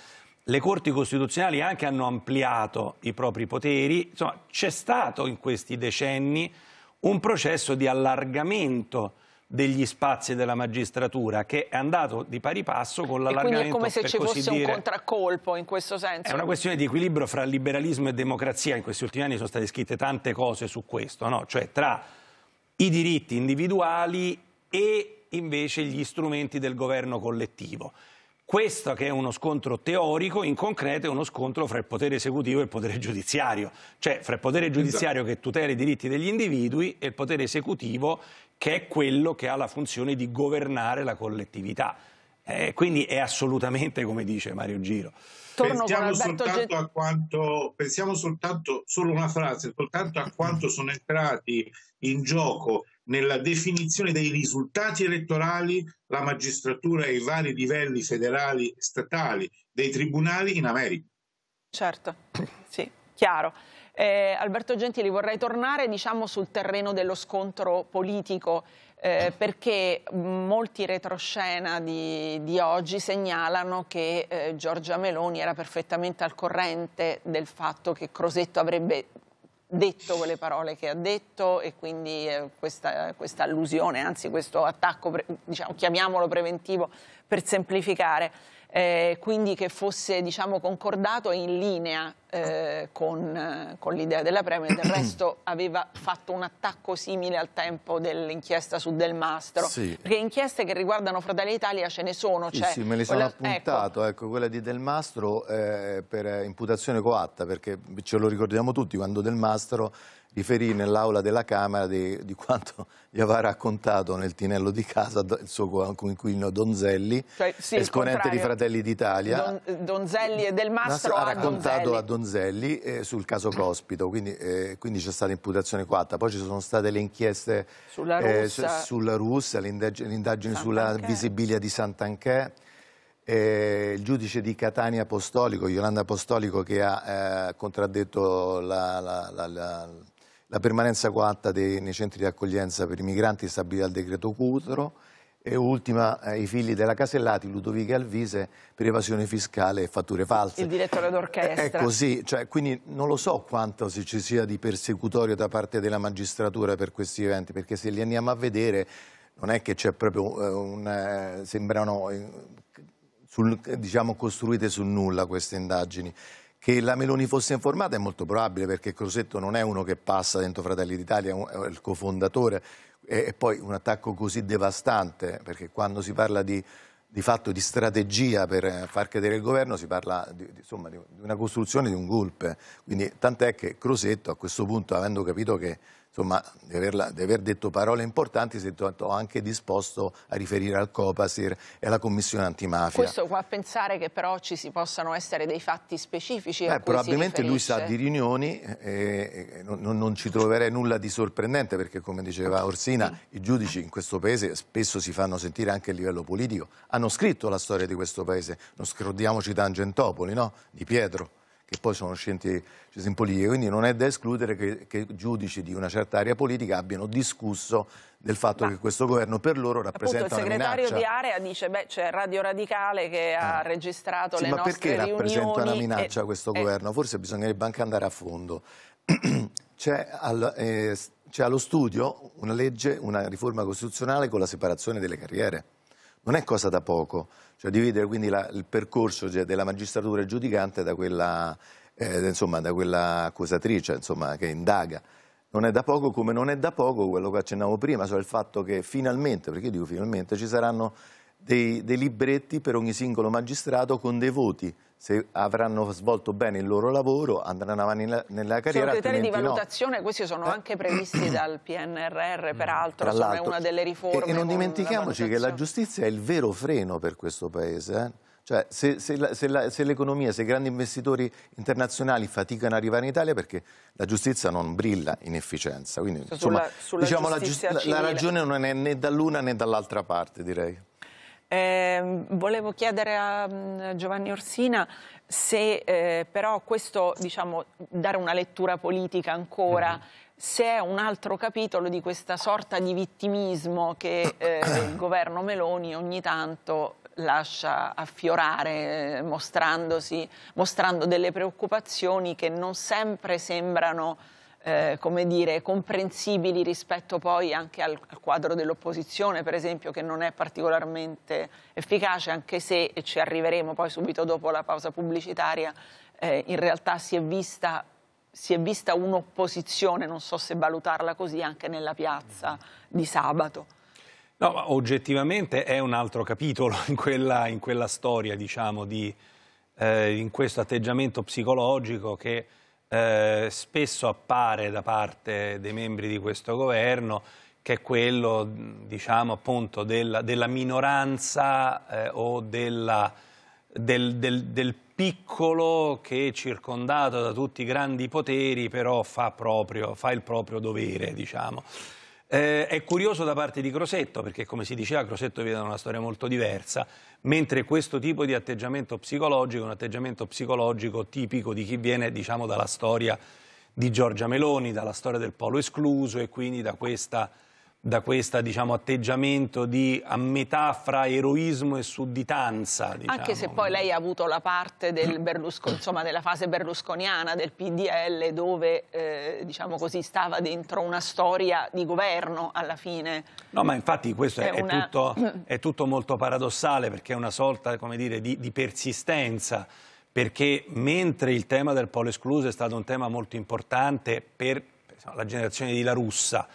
Le corti costituzionali anche hanno ampliato i propri poteri, insomma c'è stato in questi decenni un processo di allargamento degli spazi della magistratura che è andato di pari passo con l'allargamento quindi è come se ci fosse dire, un contraccolpo in questo senso è una questione di equilibrio fra liberalismo e democrazia in questi ultimi anni sono state scritte tante cose su questo no? cioè tra i diritti individuali e invece gli strumenti del governo collettivo questo che è uno scontro teorico, in concreto è uno scontro fra il potere esecutivo e il potere giudiziario, cioè fra il potere esatto. giudiziario che tutela i diritti degli individui e il potere esecutivo che è quello che ha la funzione di governare la collettività. Eh, quindi è assolutamente come dice Mario Giro. Pensiamo soltanto, a quanto, pensiamo soltanto, solo una frase, soltanto a quanto sono entrati in gioco nella definizione dei risultati elettorali la magistratura e i vari livelli federali e statali dei tribunali in America. Certo, sì, chiaro. Eh, Alberto Gentili, vorrei tornare diciamo, sul terreno dello scontro politico eh, perché molti retroscena di, di oggi segnalano che eh, Giorgia Meloni era perfettamente al corrente del fatto che Crosetto avrebbe detto quelle parole che ha detto e quindi eh, questa, questa, allusione, anzi questo attacco, diciamo, chiamiamolo preventivo per semplificare eh, quindi che fosse diciamo, concordato e in linea eh, con, eh, con l'idea della Premier. Del <clears throat> resto aveva fatto un attacco simile al tempo dell'inchiesta su Del Mastro. Sì. Perché inchieste che riguardano Fratelli Italia ce ne sono. Cioè, sì, sì, me le sono quella, appuntato. Ecco. ecco. quella di Del Mastro eh, per imputazione coatta, perché ce lo ricordiamo tutti, quando Del Mastro riferì nell'aula della Camera di, di, quanto <laughs> gli aveva raccontato nel tinello di casa il suo coinquilino Donzelli, cioè, sì, esponente di Fratelli d'Italia. Don, Donzelli e Del Mastro ha raccontato a Donzelli, a Donzelli eh, sul caso Cospito, quindi, eh, c'è stata imputazione quatta. Poi ci sono state le inchieste sulla Russia, eh, sulla Russia le indagini sulla visibilia di Sant'Anchè. Eh, il giudice di Catania Apostolico, Yolanda Apostolico, che ha eh, contraddetto la, la, la, la la permanenza coatta dei, nei centri di accoglienza per i migranti stabilita dal decreto Cutro e ultima eh, i figli della Casellati, Ludovica Alvise, per evasione fiscale e fatture false. Il direttore d'orchestra. È così, cioè, quindi non lo so quanto se ci sia di persecutorio da parte della magistratura per questi eventi, perché se li andiamo a vedere non è che c'è proprio eh, un... Eh, sembrano eh, sul, diciamo, costruite su nulla queste indagini. Che la Meloni fosse informata è molto probabile perché Crosetto non è uno che passa dentro Fratelli d'Italia, è il cofondatore. E poi un attacco così devastante, perché quando si parla di, di fatto di strategia per far cadere il governo, si parla di, insomma, di una costruzione di un golpe. Quindi tant'è che Crosetto a questo punto, avendo capito che insomma, di, averla, di, aver detto parole importanti, si è stato anche disposto a riferire al Copasir e alla Commissione antimafia. Questo può pensare che però ci si possano essere dei fatti specifici Beh, Probabilmente lui sa di riunioni e non, non, ci troverei nulla di sorprendente perché, come diceva Orsina, sì. i giudici in questo paese spesso si fanno sentire anche a livello politico. Hanno scritto la storia di questo paese, non scordiamoci Tangentopoli, no? di Pietro che poi sono usciti in politica, quindi non è da escludere che, che, giudici di una certa area politica abbiano discusso del fatto Ma, che questo governo per loro rappresenta una minaccia. Il segretario di area dice, beh, c'è Radio Radicale che ha ah. registrato sì, le nostre riunioni. Ma perché rappresenta una minaccia e, questo e... Eh, governo? Forse bisognerebbe anche andare a fondo. <clears throat> c'è al, eh, allo studio una legge, una riforma costituzionale con la separazione delle carriere. Non è cosa da poco, cioè dividere quindi la, il percorso cioè, della magistratura giudicante da quella eh, insomma, da quella accusatrice insomma, che indaga. Non è da poco come non è da poco quello che accennavo prima, cioè il fatto che finalmente, perché dico finalmente, ci saranno dei, dei libretti per ogni singolo magistrato con dei voti se avranno svolto bene il loro lavoro andranno avanti nella, nella carriera. Sono criteri di valutazione, no. questi sono eh? anche previsti <clears throat> dal PNRR, mm, peraltro, insomma, è una delle riforme. E, e non dimentichiamoci che la giustizia è il vero freno per questo Paese. Eh? Cioè, se, se, la, se, la, se, l'economia, se i grandi investitori internazionali faticano ad arrivare in Italia perché la giustizia non brilla in efficienza. Quindi, sì, insomma, sulla diciamo, la, giust- la, ragione non è né dall'una né dall'altra parte, direi. Eh, volevo chiedere a mm, Giovanni Orsina se eh, però questo, diciamo, dare una lettura politica ancora... Mm-hmm se è un altro capitolo di questa sorta di vittimismo che eh, il <coughs> governo Meloni ogni tanto lascia affiorare eh, mostrando delle preoccupazioni che non sempre sembrano eh, come dire, comprensibili rispetto poi anche al, al quadro dell'opposizione, per esempio, che non è particolarmente efficace, anche se, e ci arriveremo poi subito dopo la pausa pubblicitaria, eh, in realtà si è vista si è vista un'opposizione, non so se valutarla così, anche nella piazza di sabato. No, ma oggettivamente è un altro capitolo <laughs> in quella, in quella storia, diciamo, di, eh, in questo atteggiamento psicologico che eh, spesso appare da parte dei membri di questo governo, che è quello, diciamo, appunto, della, della minoranza eh, o della, del, del, del piccolo che circondato da tutti i grandi poteri però fa, proprio, fa il proprio dovere, diciamo. Eh, è curioso da parte di Crosetto, perché come si diceva Crosetto viene da una storia molto diversa, mentre questo tipo di atteggiamento psicologico è un atteggiamento psicologico tipico di chi viene diciamo, dalla storia di Giorgia Meloni, dalla storia del polo escluso e quindi da questa da questo diciamo, atteggiamento di a metà fra eroismo e sudditanza. Diciamo. Anche se poi lei ha avuto la parte del insomma, della fase berlusconiana del PDL dove eh, diciamo così, stava dentro una storia di governo alla fine. No, ma infatti questo è, è, una... tutto, <clears throat> è tutto, molto paradossale perché è una sorta dire, di, di persistenza perché mentre il tema del polo escluso è stato un tema molto importante per la generazione di La Russa,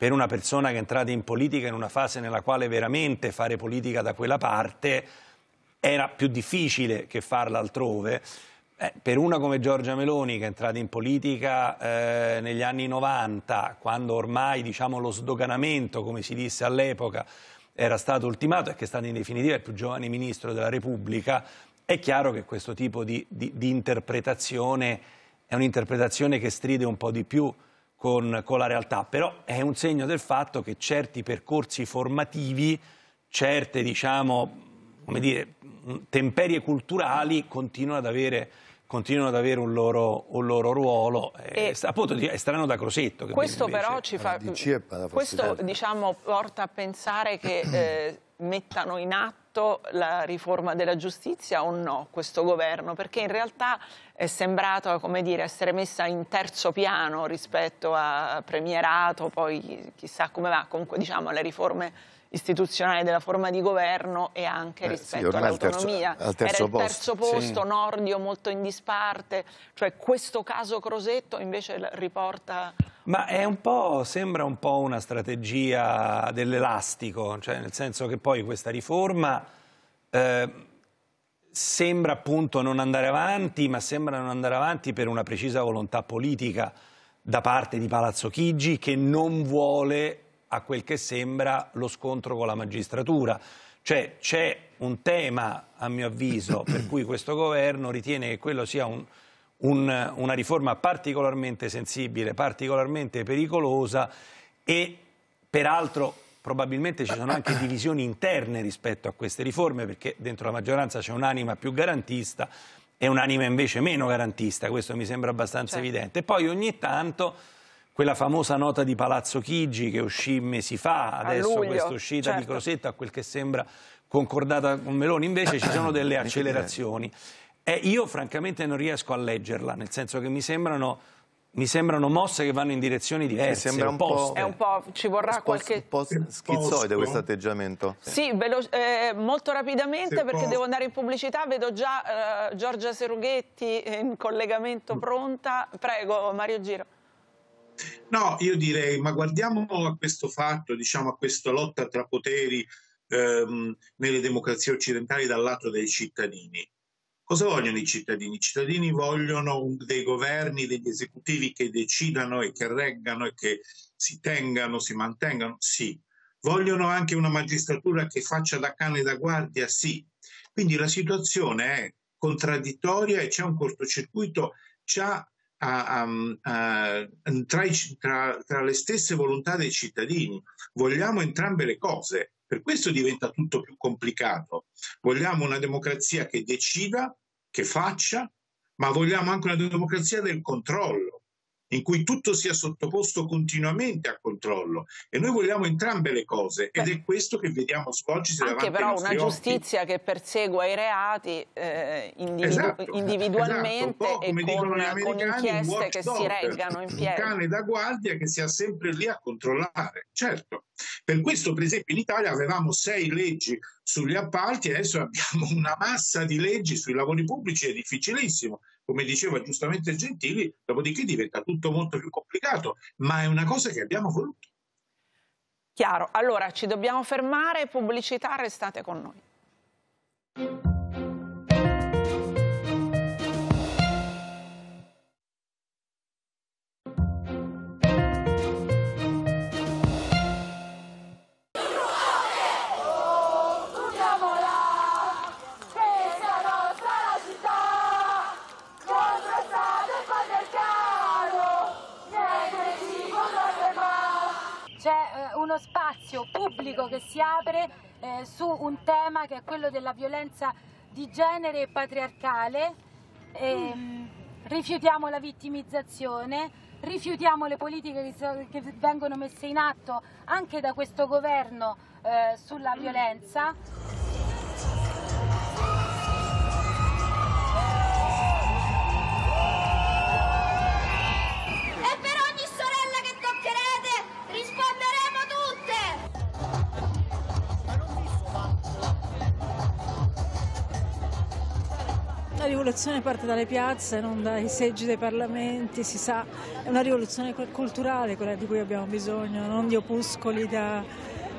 per una persona che è entrata in politica in una fase nella quale veramente fare politica da quella parte era più difficile che farla altrove. Eh, per una come Giorgia Meloni che è entrata in politica eh, negli anni 90, quando ormai diciamo, lo sdoganamento, come si disse all'epoca, era stato ultimato e che è stato in definitiva il più giovane ministro della Repubblica, è chiaro che questo tipo di, di, di interpretazione è un'interpretazione che stride un po' di più con, con la realtà, però è un segno del fatto che certi percorsi formativi, certe diciamo, come dire, temperie culturali continuano ad avere continuano ad avere un loro, un loro ruolo. E appunto è strano da Crosetto. questo però ci fa... Questo diciamo, porta a pensare che <clears throat> eh, mettano in atto la riforma della giustizia o no questo governo, perché in realtà è sembrata, come dire, essere messa in terzo piano rispetto a premierato, poi chissà come va, comunque diciamo alle riforme istituzionale della forma di governo e anche eh, rispetto sì, all'autonomia. Al terzo, al terzo posto, terzo posto, sì. Nordio molto in disparte, cioè questo caso Crosetto invece riporta... Ma un po', sembra un po' una strategia dell'elastico, cioè nel senso che poi questa riforma... Eh, sembra appunto non andare avanti, ma sembra non andare avanti per una precisa volontà politica da parte di Palazzo Chigi che non vuole, a quel che sembra, lo scontro con la magistratura. Cioè c'è un tema, a mio avviso, <clears throat> per cui questo governo ritiene che quello sia un, un, una riforma particolarmente sensibile, particolarmente pericolosa e peraltro probabilmente ci sono anche divisioni interne rispetto a queste riforme, perché dentro la maggioranza c'è un'anima più garantista e un'anima invece meno garantista, questo mi sembra abbastanza certo. evidente. Poi ogni tanto quella famosa nota di Palazzo Chigi che uscì mesi fa, adesso questa uscita certo. di Crosetto a quel che sembra concordata con Meloni, invece ci sono delle accelerazioni. Eh, io francamente non riesco a leggerla, nel senso che mi sembrano mi sembrano mosse che vanno in direzioni diverse. Eh, sembra un, po', un po', ci vorrà qualche... un po' schizzoide questo atteggiamento. Sì, eh, molto rapidamente Se perché posso... devo andare in pubblicità, vedo già eh, Giorgia Serughetti in collegamento mm. pronta. Prego Mario Giro. No, io direi, ma guardiamo a questo fatto, diciamo a questa lotta tra poteri ehm, nelle democrazie occidentali dal lato dei cittadini. Cosa vogliono i cittadini? I cittadini vogliono dei governi, degli esecutivi che decidano e che reggano e che si tengano, si mantengano? Sì. Vogliono anche una magistratura che faccia da cane da guardia? Sì. Quindi la situazione è contraddittoria e c'è un cortocircuito già a, a, a, tra, i, tra, tra le stesse volontà dei cittadini. Vogliamo entrambe le cose per questo diventa tutto più complicato. Vogliamo una democrazia che decida, che faccia, ma vogliamo anche una democrazia del controllo in cui tutto sia sottoposto continuamente a controllo e noi vogliamo entrambe le cose ed è questo che vediamo svolgersi anche però una giustizia occhi. che persegua i reati eh, individu esatto, esatto individualmente esatto. e con, con inchieste che si reggano in piedi un cane da guardia che sia sempre lì a controllare certo per questo per esempio in Italia avevamo sei leggi sugli appalti e adesso abbiamo una massa di leggi sui lavori pubblici è difficilissimo come diceva giustamente Gentili, dopodiché diventa tutto molto più complicato, ma è una cosa che abbiamo voluto. Chiaro, allora ci dobbiamo fermare, pubblicità, restate con noi. uno spazio pubblico che si apre eh, su un tema che è quello della violenza di genere e patriarcale. E, mm. Rifiutiamo la vittimizzazione, rifiutiamo le politiche che, so, che, vengono messe in atto anche da questo governo eh, sulla violenza. rivoluzione parte dalle piazze, non dai seggi dei parlamenti, si sa, è una rivoluzione culturale quella di cui abbiamo bisogno, non di opuscoli da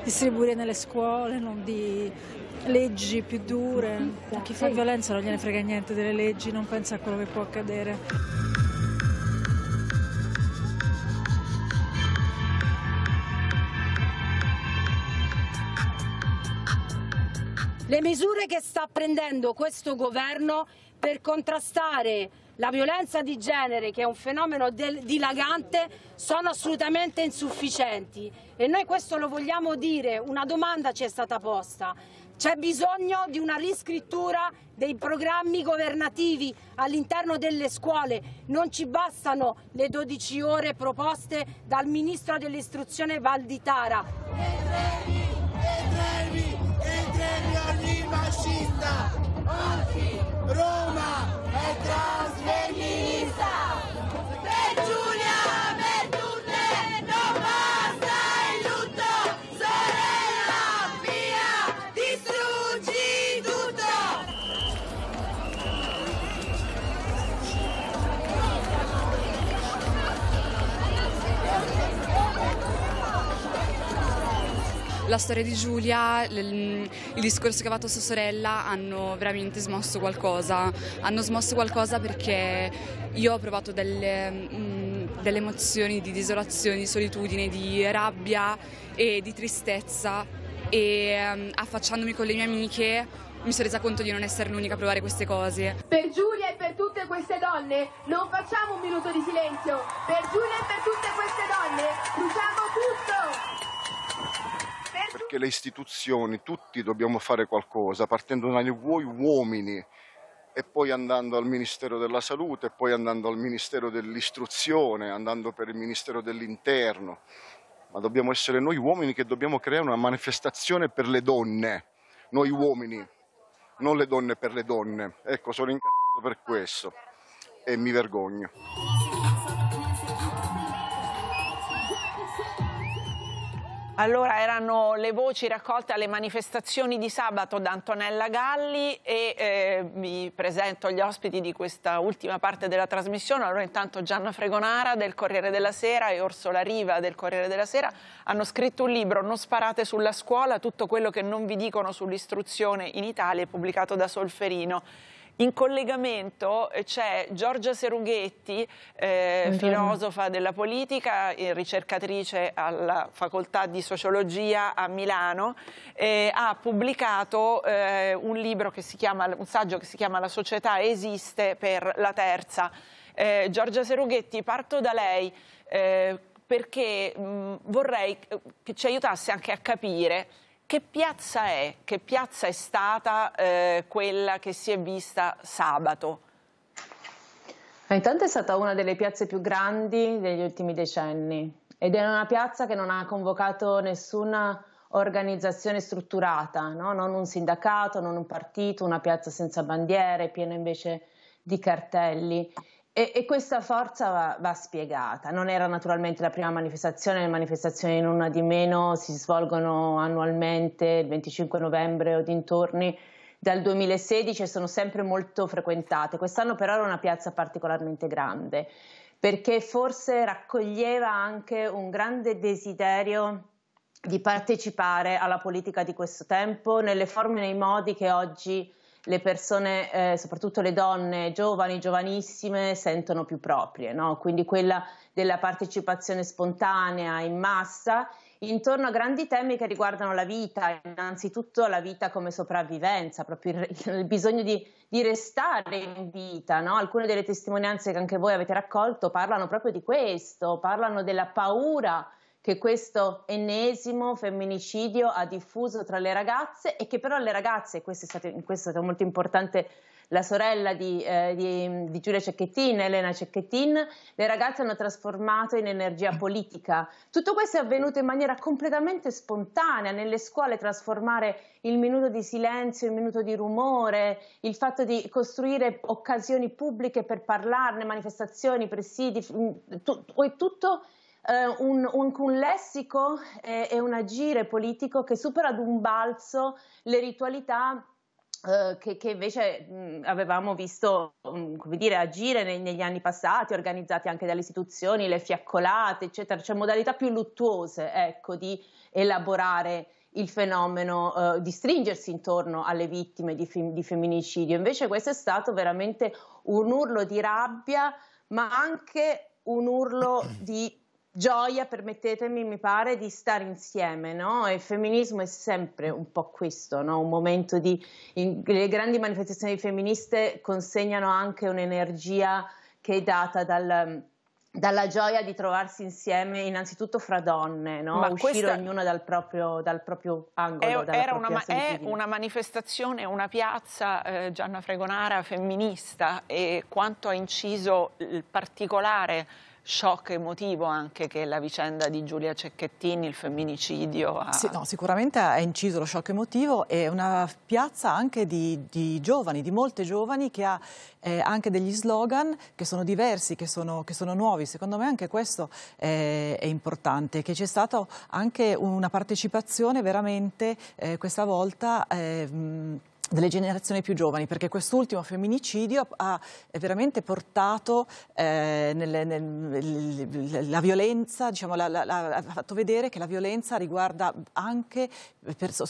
distribuire nelle scuole, non di leggi più dure. A mm-hmm. chi ah, fa violenza non gliene frega niente delle leggi, non pensa a quello che può accadere. le misure che sta prendendo questo governo per contrastare la violenza di genere, che è un fenomeno dilagante, sono assolutamente insufficienti e noi questo lo vogliamo dire, una domanda ci è stata posta. C'è bisogno di una riscrittura dei programmi governativi all'interno delle scuole. Non ci bastano le 12 ore proposte dal Ministro dell'Istruzione Valditara il premio antifascista. Oggi Roma è trasfemminista. Per la storia di Giulia, il discorso che ha fatto sua sorella hanno veramente smosso qualcosa, hanno smosso qualcosa perché io ho provato delle, mm, delle emozioni di desolazione, di solitudine, di rabbia e di tristezza e mm, affacciandomi con le mie amiche mi sono resa conto di non essere l'unica a provare queste cose. Per Giulia e per tutte queste donne non facciamo un minuto di silenzio. Per Giulia e per tutte queste donne bruciamo tutto! perché le istituzioni, tutti dobbiamo fare qualcosa, partendo dagli voi uomini e poi andando al Ministero della Salute, poi andando al Ministero dell'Istruzione, andando per il Ministero dell'Interno, ma dobbiamo essere noi uomini che dobbiamo creare una manifestazione per le donne, noi uomini, non le donne per le donne. Ecco, sono incazzato per questo e mi vergogno. Allora erano le voci raccolte alle manifestazioni di sabato da Antonella Galli e eh, vi presento gli ospiti di questa ultima parte della trasmissione. Allora intanto Gianna Fregonara del Corriere della Sera e Orsola Riva del Corriere della Sera hanno scritto un libro Non sparate sulla scuola, tutto quello che non vi dicono sull'istruzione in Italia pubblicato da Solferino. In collegamento eh, c'è Giorgia Serughetti, eh, filosofa della politica, e ricercatrice alla facoltà di sociologia a Milano, eh, ha pubblicato eh, un, chiama, un saggio che si chiama La società esiste per la terza. Eh, Giorgia Serughetti, parto da lei eh, perché mh, mm, vorrei che ci aiutasse anche a capire che piazza è? Che piazza è stata eh, quella che si è vista sabato? Intanto è stata una delle piazze più grandi degli ultimi decenni ed è una piazza che non ha convocato nessuna organizzazione strutturata, no? non un sindacato, non un partito, una piazza senza bandiere, piena invece di cartelli. E, e, questa forza va, va, spiegata, non era naturalmente la prima manifestazione, le manifestazioni in una di meno si svolgono annualmente il 25 novembre o dintorni dal 2016 e sono sempre molto frequentate. Quest'anno però era una piazza particolarmente grande perché forse raccoglieva anche un grande desiderio di partecipare alla politica di questo tempo nelle forme e nei modi che oggi le persone, eh, soprattutto le donne giovani, giovanissime, sentono più proprie, no? quindi quella della partecipazione spontanea in massa intorno a grandi temi che riguardano la vita, innanzitutto la vita come sopravvivenza, proprio il, bisogno di, di restare in vita. No? Alcune delle testimonianze che anche voi avete raccolto parlano proprio di questo, parlano della paura che questo ennesimo femminicidio ha diffuso tra le ragazze e che però le ragazze, questo è stato, questo è stato molto importante la sorella di, eh, di, di, Giulia Cecchettin, Elena Cecchettin, le ragazze hanno trasformato in energia politica. Tutto questo è avvenuto in maniera completamente spontanea, nelle scuole trasformare il minuto di silenzio, il minuto di rumore, il fatto di costruire occasioni pubbliche per parlarne, manifestazioni, presidi, mm, tu, tutto eh, un, un, un, lessico e, e un agire politico che supera ad un balzo le ritualità eh, che, che, invece mh, avevamo visto mh, come dire, agire nei, negli anni passati, organizzati anche dalle istituzioni, le fiaccolate, eccetera, cioè modalità più luttuose ecco, di elaborare il fenomeno, uh, di stringersi intorno alle vittime di, di femminicidio. Invece questo è stato veramente un urlo di rabbia, ma anche un urlo di gioia, permettetemi, mi pare, di stare insieme, no? E il femminismo è sempre un po' questo, no? Un momento di... In, le grandi manifestazioni femministe consegnano anche un'energia che è data dal, dalla gioia di trovarsi insieme innanzitutto fra donne, no? Ma uscire ognuna dal proprio, dal proprio angolo. È, era una, è una manifestazione, una piazza eh, Gianna Fregonara femminista e quanto ha inciso il particolare shock emotivo anche che la vicenda di Giulia Cecchettini, il femminicidio. Ha... Sì, no, sicuramente ha inciso lo shock emotivo, è una piazza anche di, di giovani, di molte giovani che ha eh, anche degli slogan che sono diversi, che sono, che sono nuovi. Secondo me anche questo eh, è importante, che c'è stata anche una partecipazione veramente eh, questa volta... Eh, mh, delle generazioni più giovani, perché quest'ultimo femminicidio ha veramente portato eh, nelle, nel, la violenza, diciamo, la, la, la, ha fatto vedere che la violenza riguarda anche, per, so,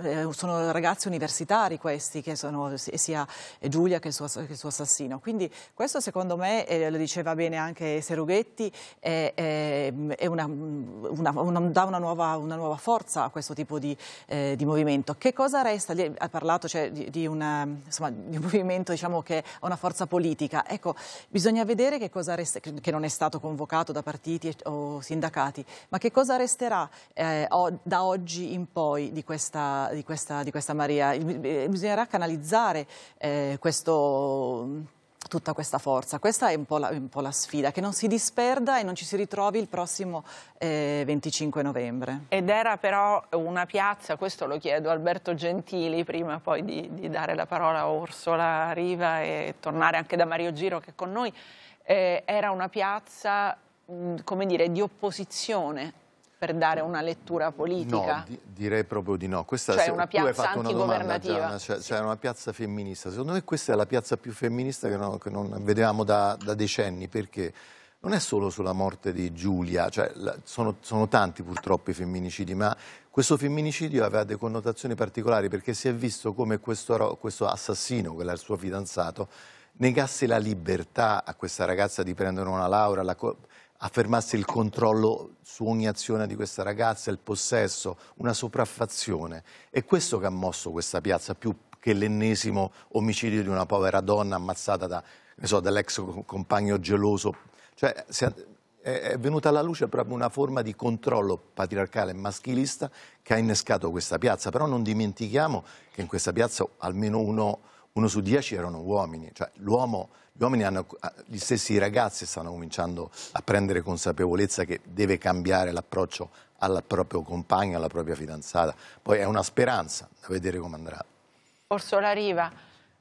eh, sono ragazzi universitari questi, che sono sia Giulia che il suo, che il suo assassino. Quindi questo secondo me, eh, lo diceva bene anche Serughetti, è, eh, una, una, una, dà nuova, una nuova, forza a questo tipo di, eh, di movimento. Che cosa resta? Ha parlato, cioè, cioè, di, di, una, insomma, di un movimento diciamo, che ha una forza politica. Ecco, bisogna vedere che cosa resta, che non è stato convocato da partiti o sindacati, ma che cosa resterà eh, da oggi in poi di questa, di questa, di questa Maria. Eh, bisognerà canalizzare eh, questo tutta questa forza. Questa è un po' la, un po la sfida, che non si disperda e non ci si ritrovi il prossimo eh, 25 novembre. Ed era però una piazza, questo lo chiedo a Alberto Gentili, prima poi di, di dare la parola a Ursula Riva e tornare anche da Mario Giro che è con noi, eh, era una piazza come dire, di opposizione per dare una lettura politica? No, di direi proprio di no. Questa, cioè una piazza tu una domanda, cioè, cioè, una piazza femminista. Secondo me questa è la piazza più femminista che, no, che non vedevamo da, da decenni, perché non è solo sulla morte di Giulia, cioè, la, sono, sono, tanti purtroppo i femminicidi, ma questo femminicidio aveva delle connotazioni particolari perché si è visto come questo, questo assassino, quello era il suo fidanzato, negasse la libertà a questa ragazza di prendere una laurea, la, affermasse il controllo su ogni azione di questa ragazza, il possesso, una sopraffazione. È questo che ha mosso questa piazza più che l'ennesimo omicidio di una povera donna ammazzata da, so, dall'ex compagno geloso. Cioè, è venuta alla luce proprio una forma di controllo patriarcale e maschilista che ha innescato questa piazza. Però non dimentichiamo che in questa piazza almeno uno uno su dieci erano uomini, cioè l'uomo, gli uomini hanno, ah, gli stessi ragazzi stanno cominciando a prendere consapevolezza che deve cambiare l'approccio al proprio compagno, alla propria fidanzata. Poi è una speranza da vedere come andrà. Orsola Riva,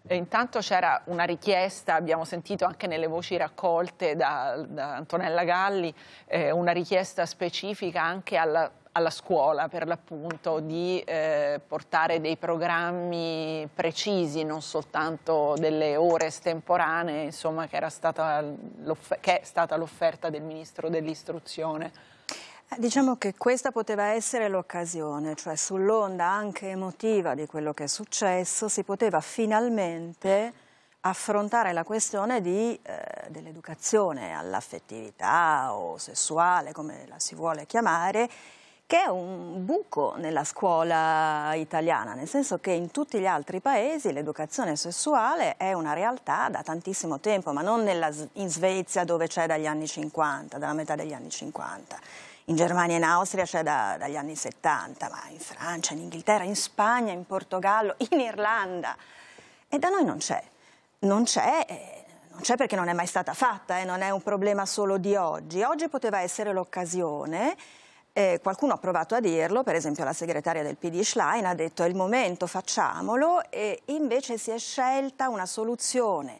e intanto c'era una richiesta, abbiamo sentito anche nelle voci raccolte da, da Antonella Galli, eh, una richiesta specifica anche alla alla scuola per l'appunto di eh, portare dei programmi precisi, non soltanto delle ore estemporanee, insomma, che, stata che è stata l'offerta del Ministro dell'Istruzione. Eh, diciamo che questa poteva essere l'occasione, cioè sull'onda anche emotiva di quello che è successo si poteva finalmente affrontare la questione eh, dell'educazione all'affettività o sessuale, come la si vuole chiamare, che è un buco nella scuola italiana, nel senso che in tutti gli altri paesi l'educazione sessuale è una realtà da tantissimo tempo, ma non nella, in Svezia dove c'è dagli anni 50, dalla metà degli anni 50. In Germania e in Austria c'è da, dagli anni 70, ma in Francia, in Inghilterra, in Spagna, in Portogallo, in Irlanda. E da noi non c'è. Non c'è, eh, non c'è perché non è mai stata fatta, eh, non è un problema solo di oggi. Oggi poteva essere l'occasione eh, qualcuno ha provato a dirlo, per esempio la segretaria del PD Schlein ha detto è il momento, facciamolo, e invece si è scelta una soluzione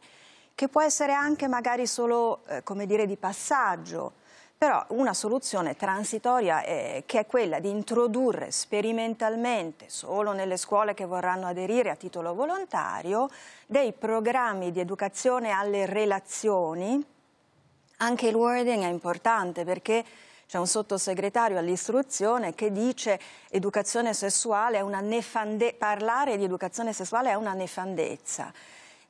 che può essere anche magari solo eh, come dire, di passaggio, però una soluzione transitoria eh, che è quella di introdurre sperimentalmente, solo nelle scuole che vorranno aderire a titolo volontario, dei programmi di educazione alle relazioni. Anche il wording è importante perché c'è un sottosegretario all'istruzione che dice educazione sessuale è una nefande- parlare di educazione sessuale è una nefandezza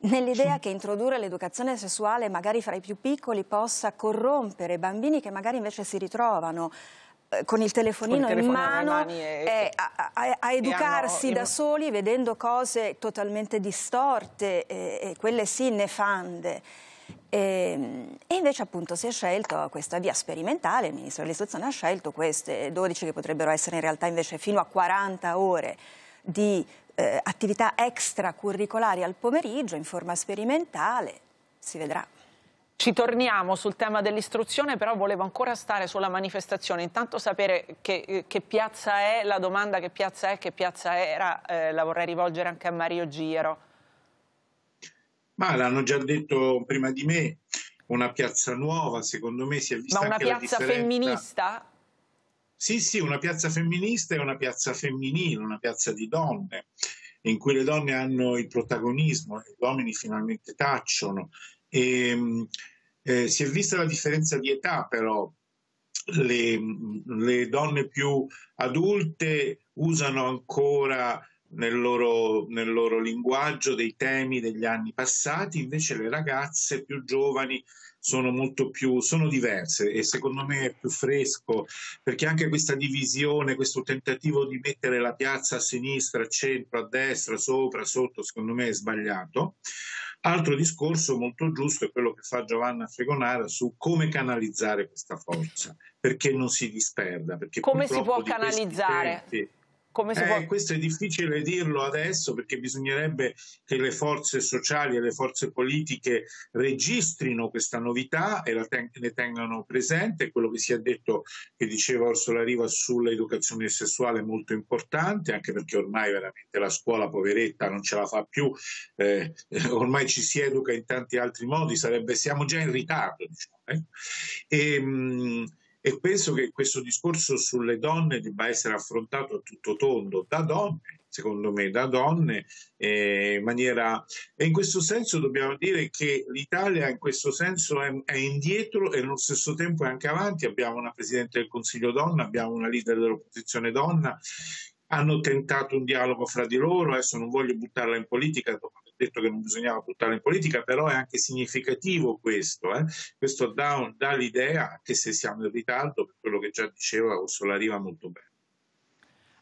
nell'idea che introdurre l'educazione sessuale magari fra i più piccoli possa corrompere bambini che magari invece si ritrovano eh, con il telefonino, con il in mano e, a, a, a, educarsi hanno... da soli vedendo cose totalmente distorte e, eh, e quelle sì nefande. E, ehm, e, invece appunto si è scelto questa via sperimentale, il Ministro dell'Istruzione ha scelto queste 12 che potrebbero essere in realtà invece fino a 40 ore di eh, attività extracurricolari al pomeriggio in forma sperimentale, si vedrà. Ci torniamo sul tema dell'istruzione, però volevo ancora stare sulla manifestazione, intanto sapere che, eh, che, piazza è, la domanda che piazza è, che piazza era, eh, la vorrei rivolgere anche a Mario Giro. Ma l'hanno già detto prima di me, una piazza nuova, secondo me si è vista Ma una piazza femminista? Sì, sì, una piazza femminista è una piazza femminile, una piazza di donne, in cui le donne hanno il protagonismo, gli uomini finalmente tacciono. E, ehm, eh, si è vista la differenza di età, però, le, le, donne più adulte usano ancora nel loro, nel loro linguaggio dei temi degli anni passati, invece le ragazze più giovani sono molto più sono diverse e secondo me è più fresco perché anche questa divisione, questo tentativo di mettere la piazza a sinistra, a centro, a destra, sopra, sotto, secondo me è sbagliato. Altro discorso molto giusto è quello che fa Giovanna Fregonara su come canalizzare questa forza, perché non si disperda. Perché come si può canalizzare? Tempi, come si eh, può... Questo è difficile dirlo adesso perché bisognerebbe che le forze sociali e le forze politiche registrino questa novità e ten- ne tengano presente. Quello che si è detto, che diceva Orsola Riva, sull'educazione sessuale è molto importante, anche perché ormai veramente la scuola poveretta non ce la fa più, eh, ormai ci si educa in tanti altri modi, sarebbe, siamo già in ritardo. Diciamo, eh? e, ehm, mh, e penso che questo discorso sulle donne debba essere affrontato a tutto tondo da donne, secondo me, da donne eh, in maniera... E in questo senso dobbiamo dire che l'Italia in questo senso è, è, indietro e allo stesso tempo è anche avanti. Abbiamo una Presidente del Consiglio donna, abbiamo una leader dell'opposizione donna, hanno tentato un dialogo fra di loro, adesso non voglio buttarla in politica, dopo detto che non bisognava buttare in politica, però è anche significativo questo. Eh? Questo dà, dà l'idea, anche se siamo in ritardo, per quello che già diceva Ursula Riva molto bene.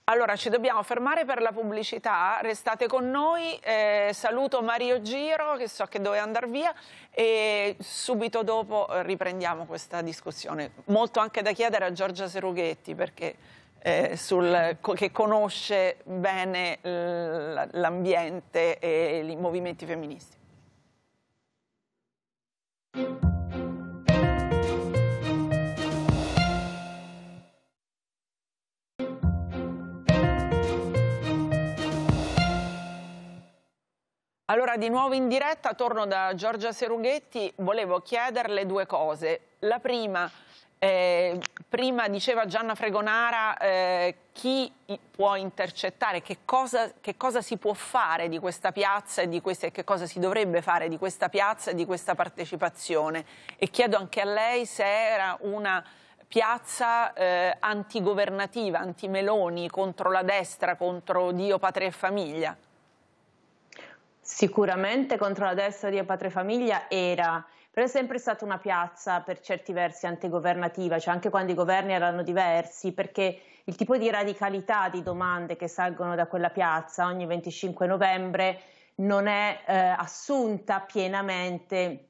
Allora, ci dobbiamo fermare per la pubblicità, restate con noi, eh, saluto Mario Giro che so che doveva andare via e subito dopo eh, riprendiamo questa discussione. Molto anche da chiedere a Giorgia Serughetti perché eh, sul, che conosce bene l'ambiente e i movimenti femministi. Allora, di nuovo in diretta, torno da Giorgia Serughetti, volevo chiederle due cose. La prima, eh, prima diceva Gianna Fregonara eh, chi può intercettare, che cosa, che cosa, si può fare di questa piazza e di queste, che cosa si dovrebbe fare di questa piazza e di questa partecipazione. E chiedo anche a lei se era una piazza eh, antigovernativa, anti-Meloni, contro la destra, contro Dio, patria e famiglia. Sicuramente contro la destra, Dio, patria e famiglia era però è sempre stata una piazza per certi versi antigovernativa, cioè anche quando i governi erano diversi, perché il tipo di radicalità di domande che salgono da quella piazza ogni 25 novembre non è eh, assunta pienamente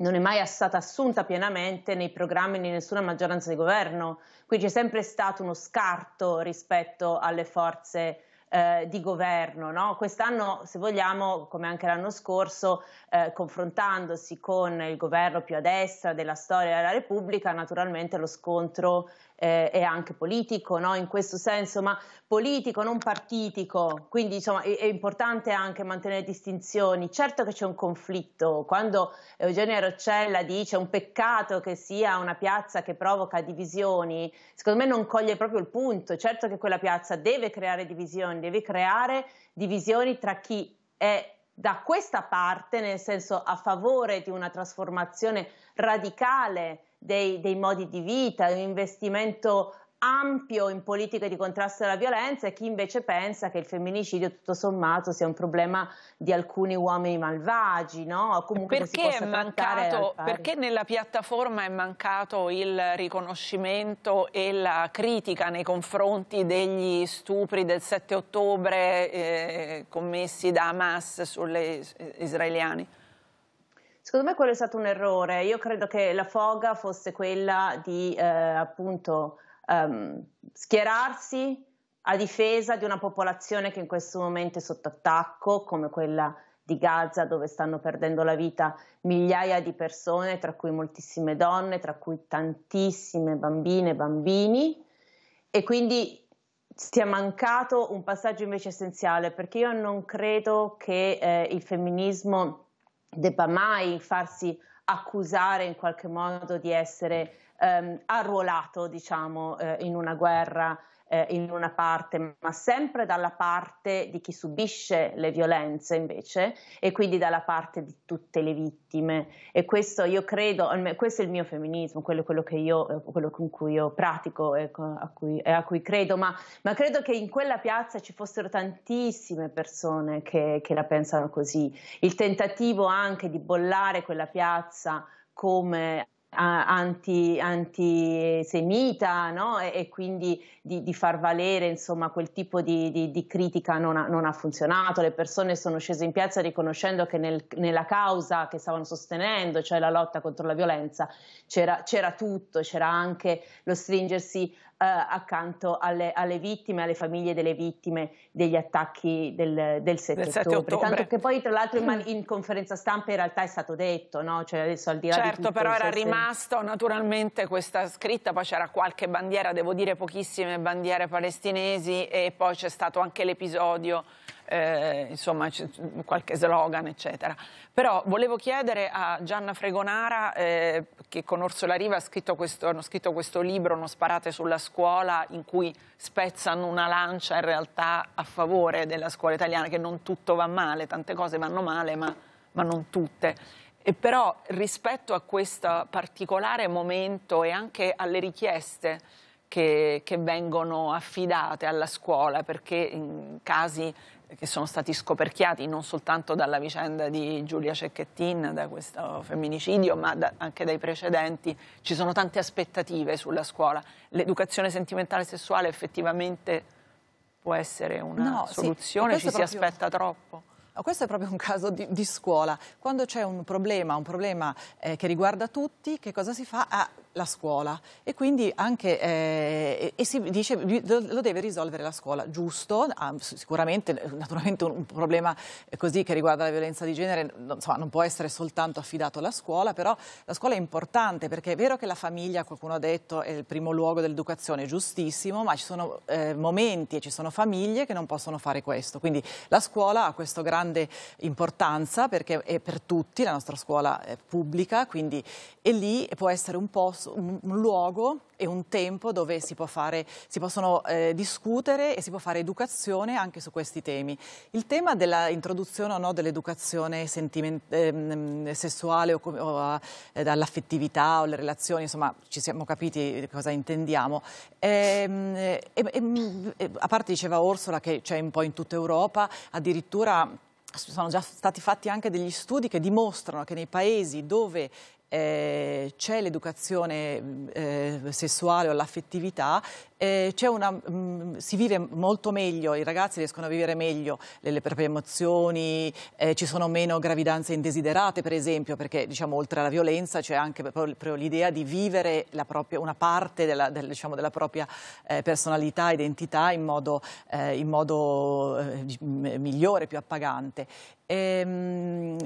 non è mai stata assunta pienamente nei programmi di nessuna maggioranza di governo, Quindi c'è sempre stato uno scarto rispetto alle forze eh, di governo. No? Quest'anno, se vogliamo, come anche l'anno scorso, eh, confrontandosi con il governo più a destra della storia della Repubblica, naturalmente lo scontro eh, è anche politico, no? in questo senso, ma politico, non partitico, quindi insomma è, è importante anche mantenere distinzioni. Certo che c'è un conflitto, quando Eugenia Roccella dice un peccato che sia una piazza che provoca divisioni, secondo me non coglie proprio il punto, certo che quella piazza deve creare divisioni, deve creare divisioni tra chi è da questa parte, nel senso a favore di una trasformazione radicale dei, dei modi di vita, un investimento ampio in politiche di contrasto alla violenza e chi invece pensa che il femminicidio tutto sommato sia un problema di alcuni uomini malvagi, no? Comunque perché, si mancato, perché nella piattaforma è mancato il riconoscimento e la critica nei confronti degli stupri del 7 ottobre eh, commessi da Hamas sulle eh, israeliani? Secondo me quello è stato un errore. Io credo che la foga fosse quella di eh, appunto ehm, schierarsi a difesa di una popolazione che in questo momento è sotto attacco, come quella di Gaza, dove stanno perdendo la vita migliaia di persone, tra cui moltissime donne, tra cui tantissime bambine e bambini. E quindi sia mancato un passaggio invece essenziale, perché io non credo che eh, il femminismo debba mai farsi accusare in qualche modo di essere ehm, arruolato diciamo, eh, in una guerra eh, in una parte, ma sempre dalla parte di chi subisce le violenze invece e quindi dalla parte di tutte le vittime. E questo io credo, questo è il mio femminismo, quello, quello, che io, eh, quello con cui io pratico e, a, cui, e a cui credo, ma, ma, credo che in quella piazza ci fossero tantissime persone che, che la pensano così. Il tentativo anche di bollare quella piazza come anti, antisemita no? e, e, quindi di, di, far valere insomma, quel tipo di, di, di critica non ha, non ha, funzionato. Le persone sono scese in piazza riconoscendo che nel, nella causa che stavano sostenendo, cioè la lotta contro la violenza, c'era, c'era tutto, c'era anche lo stringersi eh, accanto alle, alle, vittime, alle famiglie delle vittime degli attacchi del, del 7, 7 ottobre. ottobre. Tanto che poi tra l'altro in, mm. in, conferenza stampa in realtà è stato detto, no? cioè adesso al di là certo, di tutto, però era rimasto naturalmente questa scritta, poi c'era qualche bandiera, devo dire pochissime bandiere palestinesi e poi c'è stato anche l'episodio eh, insomma, qualche slogan, eccetera. Però volevo chiedere a Gianna Fregonara, eh, che con Orsola Riva ha scritto questo, hanno scritto questo libro, Non sparate sulla scuola, in cui spezzano una lancia in realtà a favore della scuola italiana, che non tutto va male, tante cose vanno male, ma, ma non tutte. E però rispetto a questo particolare momento e anche alle richieste che, che vengono affidate alla scuola, perché in casi che sono stati scoperchiati non soltanto dalla vicenda di Giulia Cecchettin, da questo femminicidio, ma da, anche dai precedenti. Ci sono tante aspettative sulla scuola. L'educazione sentimentale e sessuale effettivamente può essere una no, soluzione, sì, ci si aspetta troppo. No, questo è proprio un caso di, di scuola. Quando c'è un problema, un problema eh, che riguarda tutti, che cosa si fa? Ah, la scuola e quindi anche eh, e si dice lo deve risolvere la scuola, giusto, ah, sicuramente eh, naturalmente un, un, problema eh, così che riguarda la violenza di genere non, insomma, non può essere soltanto affidato alla scuola, però la scuola è importante perché è vero che la famiglia, qualcuno ha detto, è il primo luogo dell'educazione, giustissimo, ma ci sono eh, momenti e ci sono famiglie che non possono fare questo, quindi la scuola ha questa grande importanza perché è per tutti, la nostra scuola è pubblica, quindi e lì può essere un posto un, luogo e un tempo dove si, può fare, si possono eh, discutere e si può fare educazione anche su questi temi. Il tema dell'introduzione o no dell'educazione eh, sessuale o, o eh, dall'affettività o le relazioni, insomma ci siamo capiti cosa intendiamo. Ehm, e, a parte diceva Orsola che c'è un po' in tutta Europa, addirittura sono già stati fatti anche degli studi che dimostrano che nei paesi dove eh, c'è l'educazione eh, sessuale o l'affettività, eh, una, mh, mm, si vive molto meglio, i ragazzi riescono a vivere meglio le, le proprie emozioni, eh, ci sono meno gravidanze indesiderate per esempio, perché diciamo, oltre alla violenza c'è anche proprio l'idea di vivere propria, una parte della, del, diciamo, della propria eh, personalità, identità in modo, in modo migliore, più appagante. Ehm,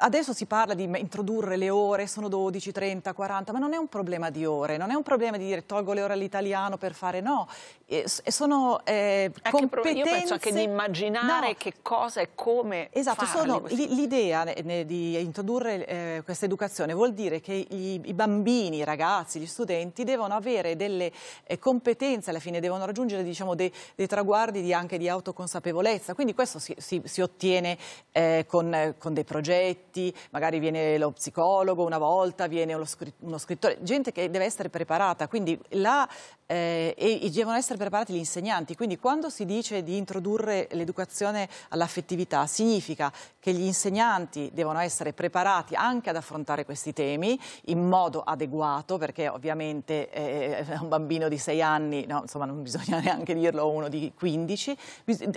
adesso si parla di introdurre le ore, sono 12, 30, 40, ma non è un problema di ore, non è un problema di dire tolgo le ore all'italiano per fare, no, e, sono eh, è competenze... Io penso anche di immaginare no. che cosa e come Esatto, sono, l'idea di introdurre eh, questa educazione vuol dire che i, i, bambini, i ragazzi, gli studenti devono avere delle eh, competenze, alla fine devono raggiungere diciamo, dei, dei, traguardi di, anche di autoconsapevolezza, quindi questo si, si, si ottiene eh, con, con dei progetti, progetti, magari viene lo psicologo una volta, viene uno, scrittore, gente che deve essere preparata, quindi là eh, e devono essere preparati gli insegnanti, quindi quando si dice di introdurre l'educazione all'affettività significa che gli insegnanti devono essere preparati anche ad affrontare questi temi in modo adeguato, perché ovviamente eh, un bambino di 6 anni, no, insomma non bisogna <laughs> neanche dirlo, uno di 15,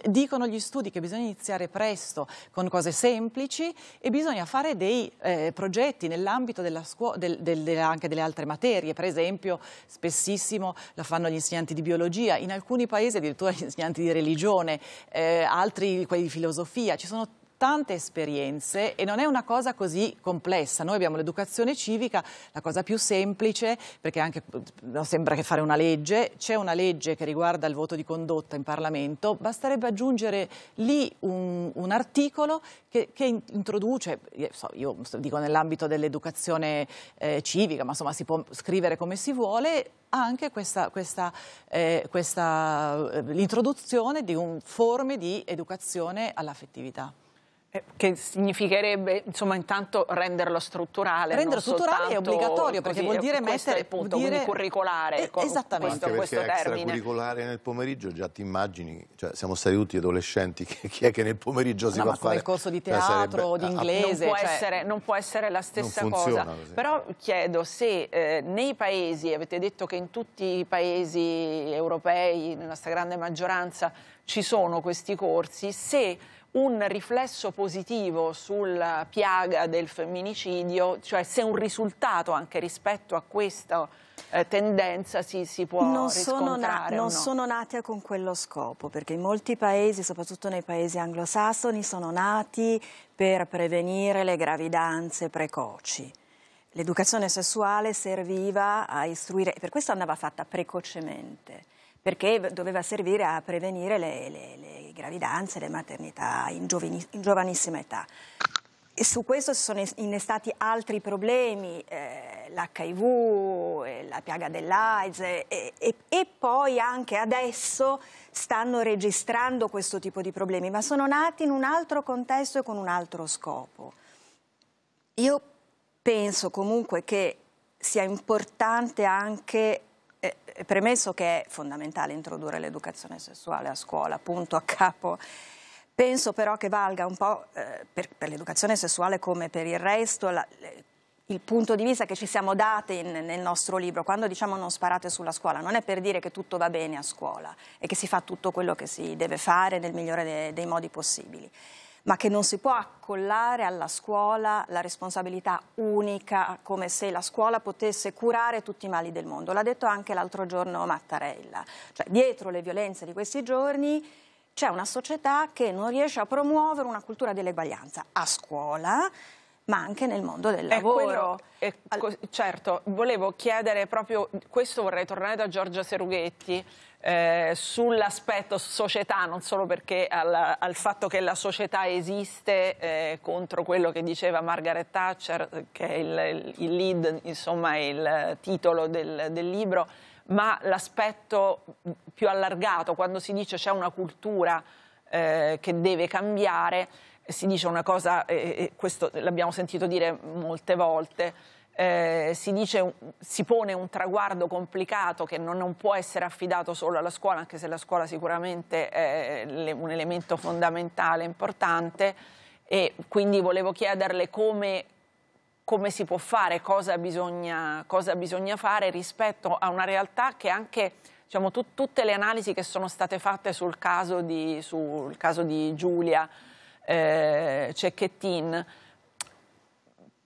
dicono gli studi che bisogna iniziare presto con cose semplici e bisogna a fare dei eh, progetti nell'ambito della del, del, del, anche delle altre materie, per esempio spessissimo la fanno gli insegnanti di biologia, in alcuni paesi addirittura gli insegnanti di religione, eh, altri quelli di filosofia, ci sono tante esperienze e non è una cosa così complessa. Noi abbiamo l'educazione civica, la cosa più semplice, perché anche sembra che fare una legge, c'è una legge che riguarda il voto di condotta in Parlamento, basterebbe aggiungere lì un, un articolo che, che introduce, io, io dico nell'ambito dell'educazione eh, civica, ma insomma si può scrivere come si vuole, anche questa, questa, eh, questa, eh, l'introduzione di un, forme di educazione all'affettività. Eh, che significherebbe, insomma, intanto renderlo strutturale. Renderlo strutturale è obbligatorio perché vuol dire mettere... il punto, dire... curricolare. Eh, esattamente. Questo, questo termine. curricolare nel pomeriggio, già ti immagini, cioè, siamo stati tutti adolescenti, <laughs> chi è che nel pomeriggio si no, va a fare... il corso di teatro o di ah, ah. inglese... Non può, cioè- essere, non può, essere, la stessa funziona, cosa. Così. Però chiedo se eh, nei paesi, avete detto che in tutti i paesi europei, nella stragrande maggioranza, ci sono questi corsi, se un riflesso positivo sulla piaga del femminicidio, cioè se un risultato anche rispetto a questa eh, tendenza si, si può non sono non no? sono nate con quello scopo, perché in molti paesi, soprattutto nei paesi anglosassoni, sono nati per prevenire le gravidanze precoci. L'educazione sessuale serviva a istruire, per questo andava fatta precocemente perché doveva servire a prevenire le, le, le gravidanze, le maternità in, giovani, in giovanissima età. E su questo si sono innestati altri problemi, eh, l'HIV, eh, la piaga dell'AIDS eh, e, e, poi anche adesso stanno registrando questo tipo di problemi, ma sono nati in un altro contesto e con un altro scopo. Io penso comunque che sia importante anche eh, eh, premesso che è fondamentale introdurre l'educazione sessuale a scuola, punto a capo. Penso però che valga un po' eh, per, per l'educazione sessuale come per il resto la, il punto di vista che ci siamo date in, nel nostro libro, quando diciamo non sparate sulla scuola, non è per dire che tutto va bene a scuola e che si fa tutto quello che si deve fare nel migliore de, dei modi possibili ma che non si può accollare alla scuola la responsabilità unica, come se la scuola potesse curare tutti i mali del mondo. L'ha detto anche l'altro giorno Mattarella. Cioè, dietro le violenze di questi giorni c'è una società che non riesce a promuovere una cultura dell'eguaglianza a scuola, ma anche nel mondo del lavoro. È quello, è, certo, volevo chiedere proprio, questo vorrei tornare da Giorgia Serughetti, eh, sull'aspetto società, non solo perché al, al, fatto che la società esiste eh, contro quello che diceva Margaret Thatcher, che è il, il lead, insomma il titolo del, del libro, ma l'aspetto più allargato, quando si dice c'è una cultura eh, che deve cambiare, si dice una cosa, e questo l'abbiamo sentito dire molte volte, eh, si, dice, si, pone un traguardo complicato che non, non, può essere affidato solo alla scuola, anche se la scuola sicuramente è un elemento fondamentale, importante, e quindi volevo chiederle come, come si può fare, cosa bisogna, cosa bisogna, fare rispetto a una realtà che anche diciamo, tu, tutte le analisi che sono state fatte sul caso di, sul caso di Giulia eh, Cecchettin,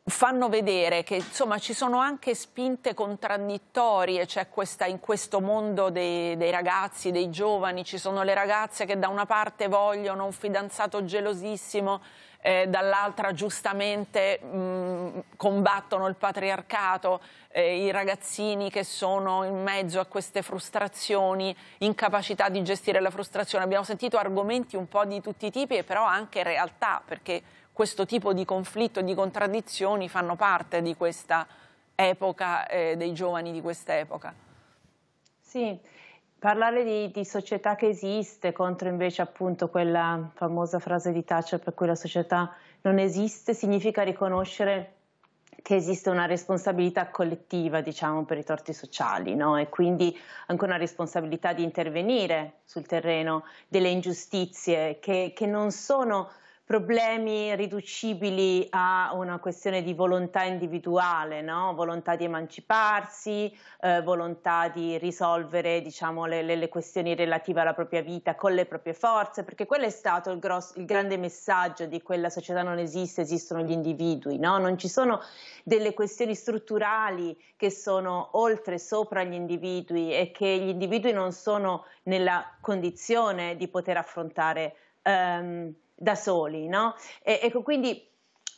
fanno vedere che insomma, ci sono anche spinte contraddittorie, cioè questa, in questo mondo dei, dei, ragazzi, dei giovani, ci sono le ragazze che da una parte vogliono un fidanzato gelosissimo, eh, dall'altra giustamente mh, combattono il patriarcato, eh, i ragazzini che sono in mezzo a queste frustrazioni, incapacità di gestire la frustrazione. Abbiamo sentito argomenti un po' di tutti i tipi e però anche realtà, perché questo tipo di conflitto, di contraddizioni fanno parte di questa epoca, eh, dei giovani di questa epoca. Sì, parlare di, di, società che esiste contro invece appunto quella famosa frase di Thatcher per cui la società non esiste significa riconoscere che esiste una responsabilità collettiva, diciamo, per i torti sociali, no? E quindi anche una responsabilità di intervenire sul terreno delle ingiustizie che, che non sono problemi riducibili a una questione di volontà individuale, no? volontà di emanciparsi, eh, volontà di risolvere diciamo, le, le, le, questioni relative alla propria vita con le proprie forze, perché quello è stato il, grosso, il grande messaggio di quella società non esiste, esistono gli individui, no? non ci sono delle questioni strutturali che sono oltre, sopra gli individui e che gli individui non sono nella condizione di poter affrontare. Um, da soli, no? E, ecco, quindi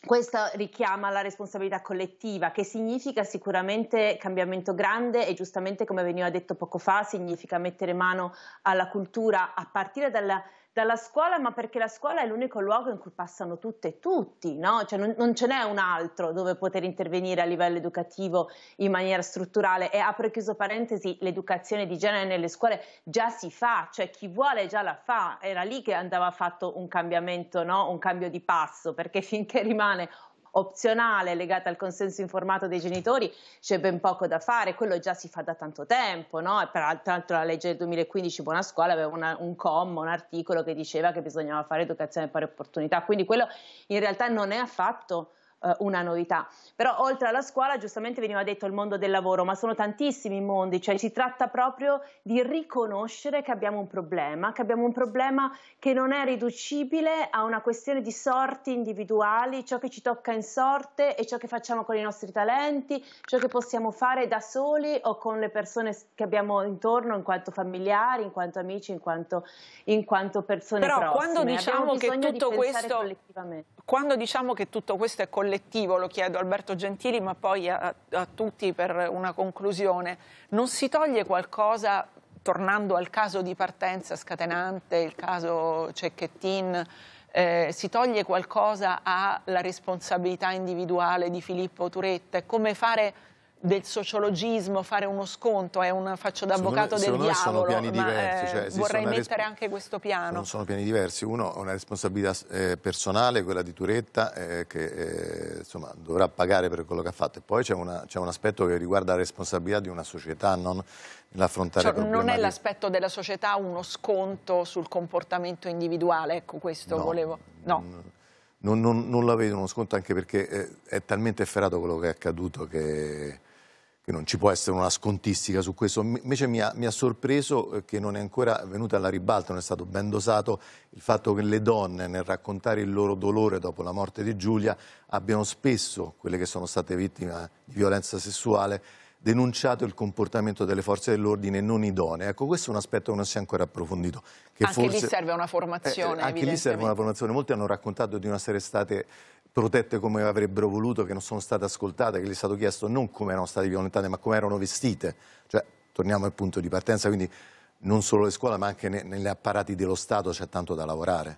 questo richiama la responsabilità collettiva, che significa sicuramente cambiamento grande e giustamente, come veniva detto poco fa, significa mettere mano alla cultura a partire dalla dalla scuola, ma perché la scuola è l'unico luogo in cui passano tutte e tutti, no? cioè non, non, ce n'è un altro dove poter intervenire a livello educativo in maniera strutturale e apro e chiuso parentesi, l'educazione di genere nelle scuole già si fa, cioè chi vuole già la fa, era lì che andava fatto un cambiamento, no? un cambio di passo, perché <laughs> finché rimane opzionale legata al consenso informato dei genitori c'è ben poco da fare, quello già si fa da tanto tempo, no? E peraltro la legge del 2015 Buona Scuola aveva una, un comma, un articolo che diceva che bisognava fare educazione e pari opportunità, quindi quello in realtà non è affatto eh, una novità. Però oltre alla scuola, giustamente veniva detto il mondo del lavoro, ma sono tantissimi i mondi, cioè si tratta proprio di riconoscere che abbiamo un problema, che abbiamo un problema che non è riducibile a una questione di sorti individuali, ciò che ci tocca in sorte e ciò che facciamo con i nostri talenti, ciò che possiamo fare da soli o con le persone che abbiamo intorno in quanto familiari, in quanto amici, in quanto, in quanto persone Però prossime. quando diciamo che tutto di questo quando diciamo che tutto questo è collettivo, lo chiedo a Alberto Gentili, ma poi a, a tutti per una conclusione, non si toglie qualcosa tornando al caso di partenza scatenante, il caso Cecchettin, eh, si toglie qualcosa alla responsabilità individuale di Filippo Turetta? È come fare del sociologismo, fare uno sconto, è eh, un faccio d'avvocato del diavolo. sono piani diversi. Eh, cioè, vorrei mettere anche questo piano. Sono piani diversi. Uno è una responsabilità eh, personale, quella di Turetta, eh, che eh, insomma, dovrà pagare per quello che ha fatto. E poi c'è, un aspetto che riguarda la responsabilità di una società, non l'affrontare cioè, Non è l'aspetto della società uno sconto sul comportamento individuale, ecco questo no, volevo... No. Non, non, non, la vedo uno sconto anche perché eh, è talmente efferato quello che è accaduto che non ci può essere una scontistica su questo. Invece mi ha, mi ha, sorpreso eh, che non è ancora venuta alla ribalta, non è stato ben dosato il fatto che le donne nel raccontare il loro dolore dopo la morte di Giulia abbiano spesso, quelle che sono state vittime di violenza sessuale, denunciato il comportamento delle forze dell'ordine non idonee. Ecco, questo è un aspetto che non si è ancora approfondito. Che anche forse... lì serve una formazione. Eh, eh, anche lì serve una formazione. Molti hanno raccontato di una essere state protette come avrebbero voluto, che non sono state ascoltate, che gli è stato chiesto non come erano state violentate, ma come erano vestite. Cioè, torniamo al punto di partenza, quindi non solo le scuole, ma anche negli apparati dello Stato c'è tanto da lavorare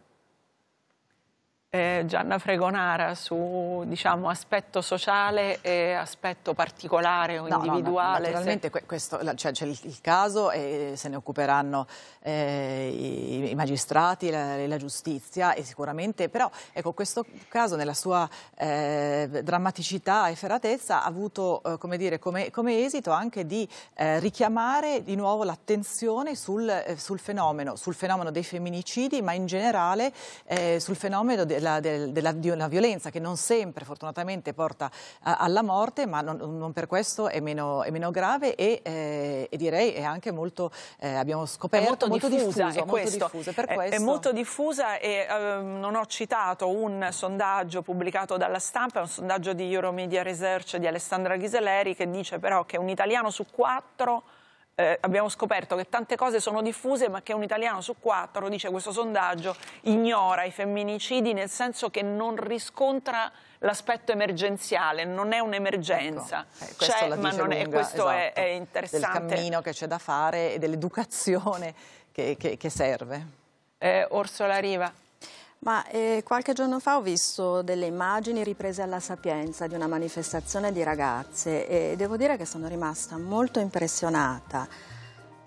eh, Gianna Fregonara su diciamo, aspetto sociale e aspetto particolare o no, individuale. No, naturalmente se... questo, cioè, c'è il, il, caso e se ne occuperanno eh, i, i, magistrati, la, la, giustizia e sicuramente però ecco, questo caso nella sua eh, drammaticità e feratezza ha avuto eh, come, dire, come, come, esito anche di eh, richiamare di nuovo l'attenzione sul, eh, sul, fenomeno, sul fenomeno dei femminicidi ma in generale sul fenomeno della, della, di una violenza che non sempre fortunatamente porta a, alla morte, ma non, non, per questo è meno, è meno grave e, eh, e, direi è anche molto, eh, abbiamo scoperto, è molto, molto diffusa. Diffuso, è molto diffusa per è, questo. È molto diffusa e eh, non ho citato un sondaggio pubblicato dalla stampa, un sondaggio di Euromedia Research di Alessandra Ghiseleri che dice però che un italiano su quattro eh, abbiamo scoperto che tante cose sono diffuse ma che un italiano su quattro, dice questo sondaggio, ignora i femminicidi nel senso che non riscontra l'aspetto emergenziale, non è un'emergenza. Ecco, eh, questo, cioè, ma non è, lunga, questo esatto, è, è interessante. Del cammino che c'è da fare e dell'educazione che, che, che serve. Eh, Orsola Riva. Ma eh, qualche giorno fa ho visto delle immagini riprese alla Sapienza di una manifestazione di ragazze e devo dire che sono rimasta molto impressionata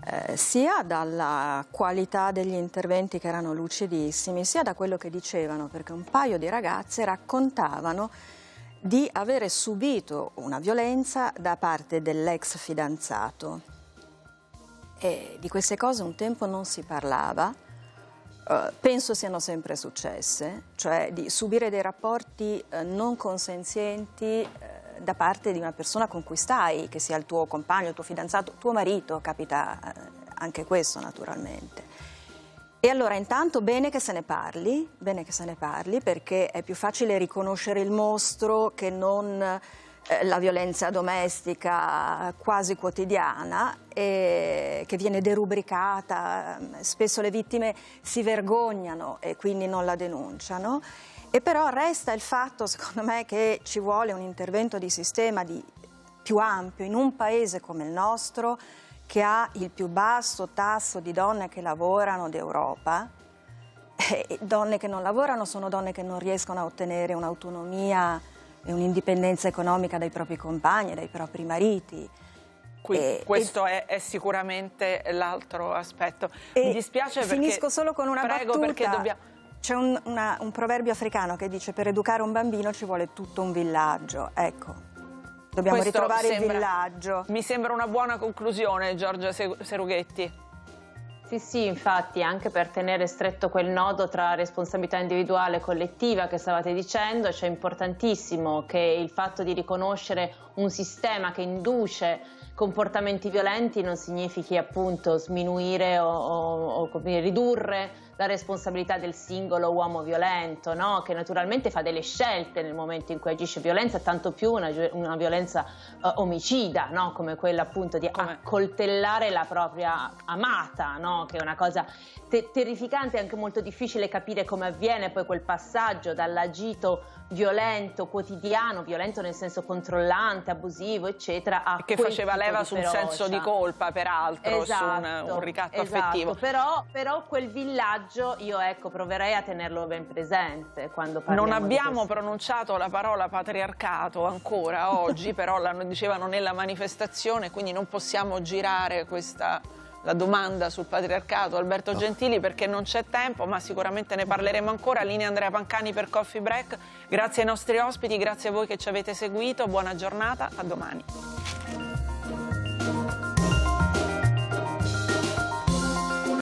eh, sia dalla qualità degli interventi che erano lucidissimi, sia da quello che dicevano, perché un paio di ragazze raccontavano di avere subito una violenza da parte dell'ex fidanzato. E di queste cose un tempo non si parlava eh, penso siano sempre successe, cioè di subire dei rapporti uh, non consenzienti uh, da parte di una persona con cui stai, che sia il tuo compagno, il tuo fidanzato, tuo marito, capita anche questo naturalmente. E allora intanto bene che se ne parli, bene che se ne parli perché è più facile riconoscere il mostro che non eh, la violenza domestica quasi quotidiana che viene derubricata, mm, spesso le vittime si vergognano e quindi non la denunciano. E però resta il fatto, secondo me, che ci vuole un intervento di sistema di più ampio in un paese come il nostro che ha il più basso tasso di donne che lavorano d'Europa. <laughs> E donne che non lavorano sono donne che non riescono a ottenere un'autonomia e un'indipendenza economica dai propri compagni, dai propri mariti. Qui, e, questo e, è, è, sicuramente l'altro aspetto. E Mi dispiace perché... Finisco solo con una prego battuta. perché dobbiamo... C'è un, un, proverbio africano che dice per educare un bambino ci vuole tutto un villaggio. Ecco, dobbiamo questo ritrovare sembra, il villaggio. Mi sembra una buona conclusione, Giorgia Serughetti. Sì, sì, infatti, anche per tenere stretto quel nodo tra responsabilità individuale e collettiva che stavate dicendo, c'è cioè importantissimo che il fatto di riconoscere un sistema che induce comportamenti violenti non significhi appunto sminuire o, o, o ridurre la responsabilità del singolo uomo violento, no? che naturalmente fa delle scelte nel momento in cui agisce violenza, tanto più una, una violenza uh, omicida, no? come quella appunto di come? accoltellare la propria amata, no? che è una cosa te- terrificante e anche molto difficile capire come avviene poi quel passaggio dall'agito violento quotidiano, violento nel senso controllante, abusivo, eccetera. che faceva leva su un senso di colpa, peraltro, esatto, su un, esatto, un ricatto esatto. affettivo. Però, però quel villaggio io ecco, proverei a tenerlo ben presente quando parliamo. Non abbiamo pronunciato la parola patriarcato ancora oggi, <laughs> però l'hanno dicevano nella manifestazione, quindi non possiamo girare questa la domanda sul patriarcato Alberto no. Gentili perché non c'è tempo, ma sicuramente ne parleremo ancora. Linea Andrea Pancani per Coffee Break. Grazie ai nostri ospiti, grazie a voi che ci avete seguito. Buona giornata, a domani.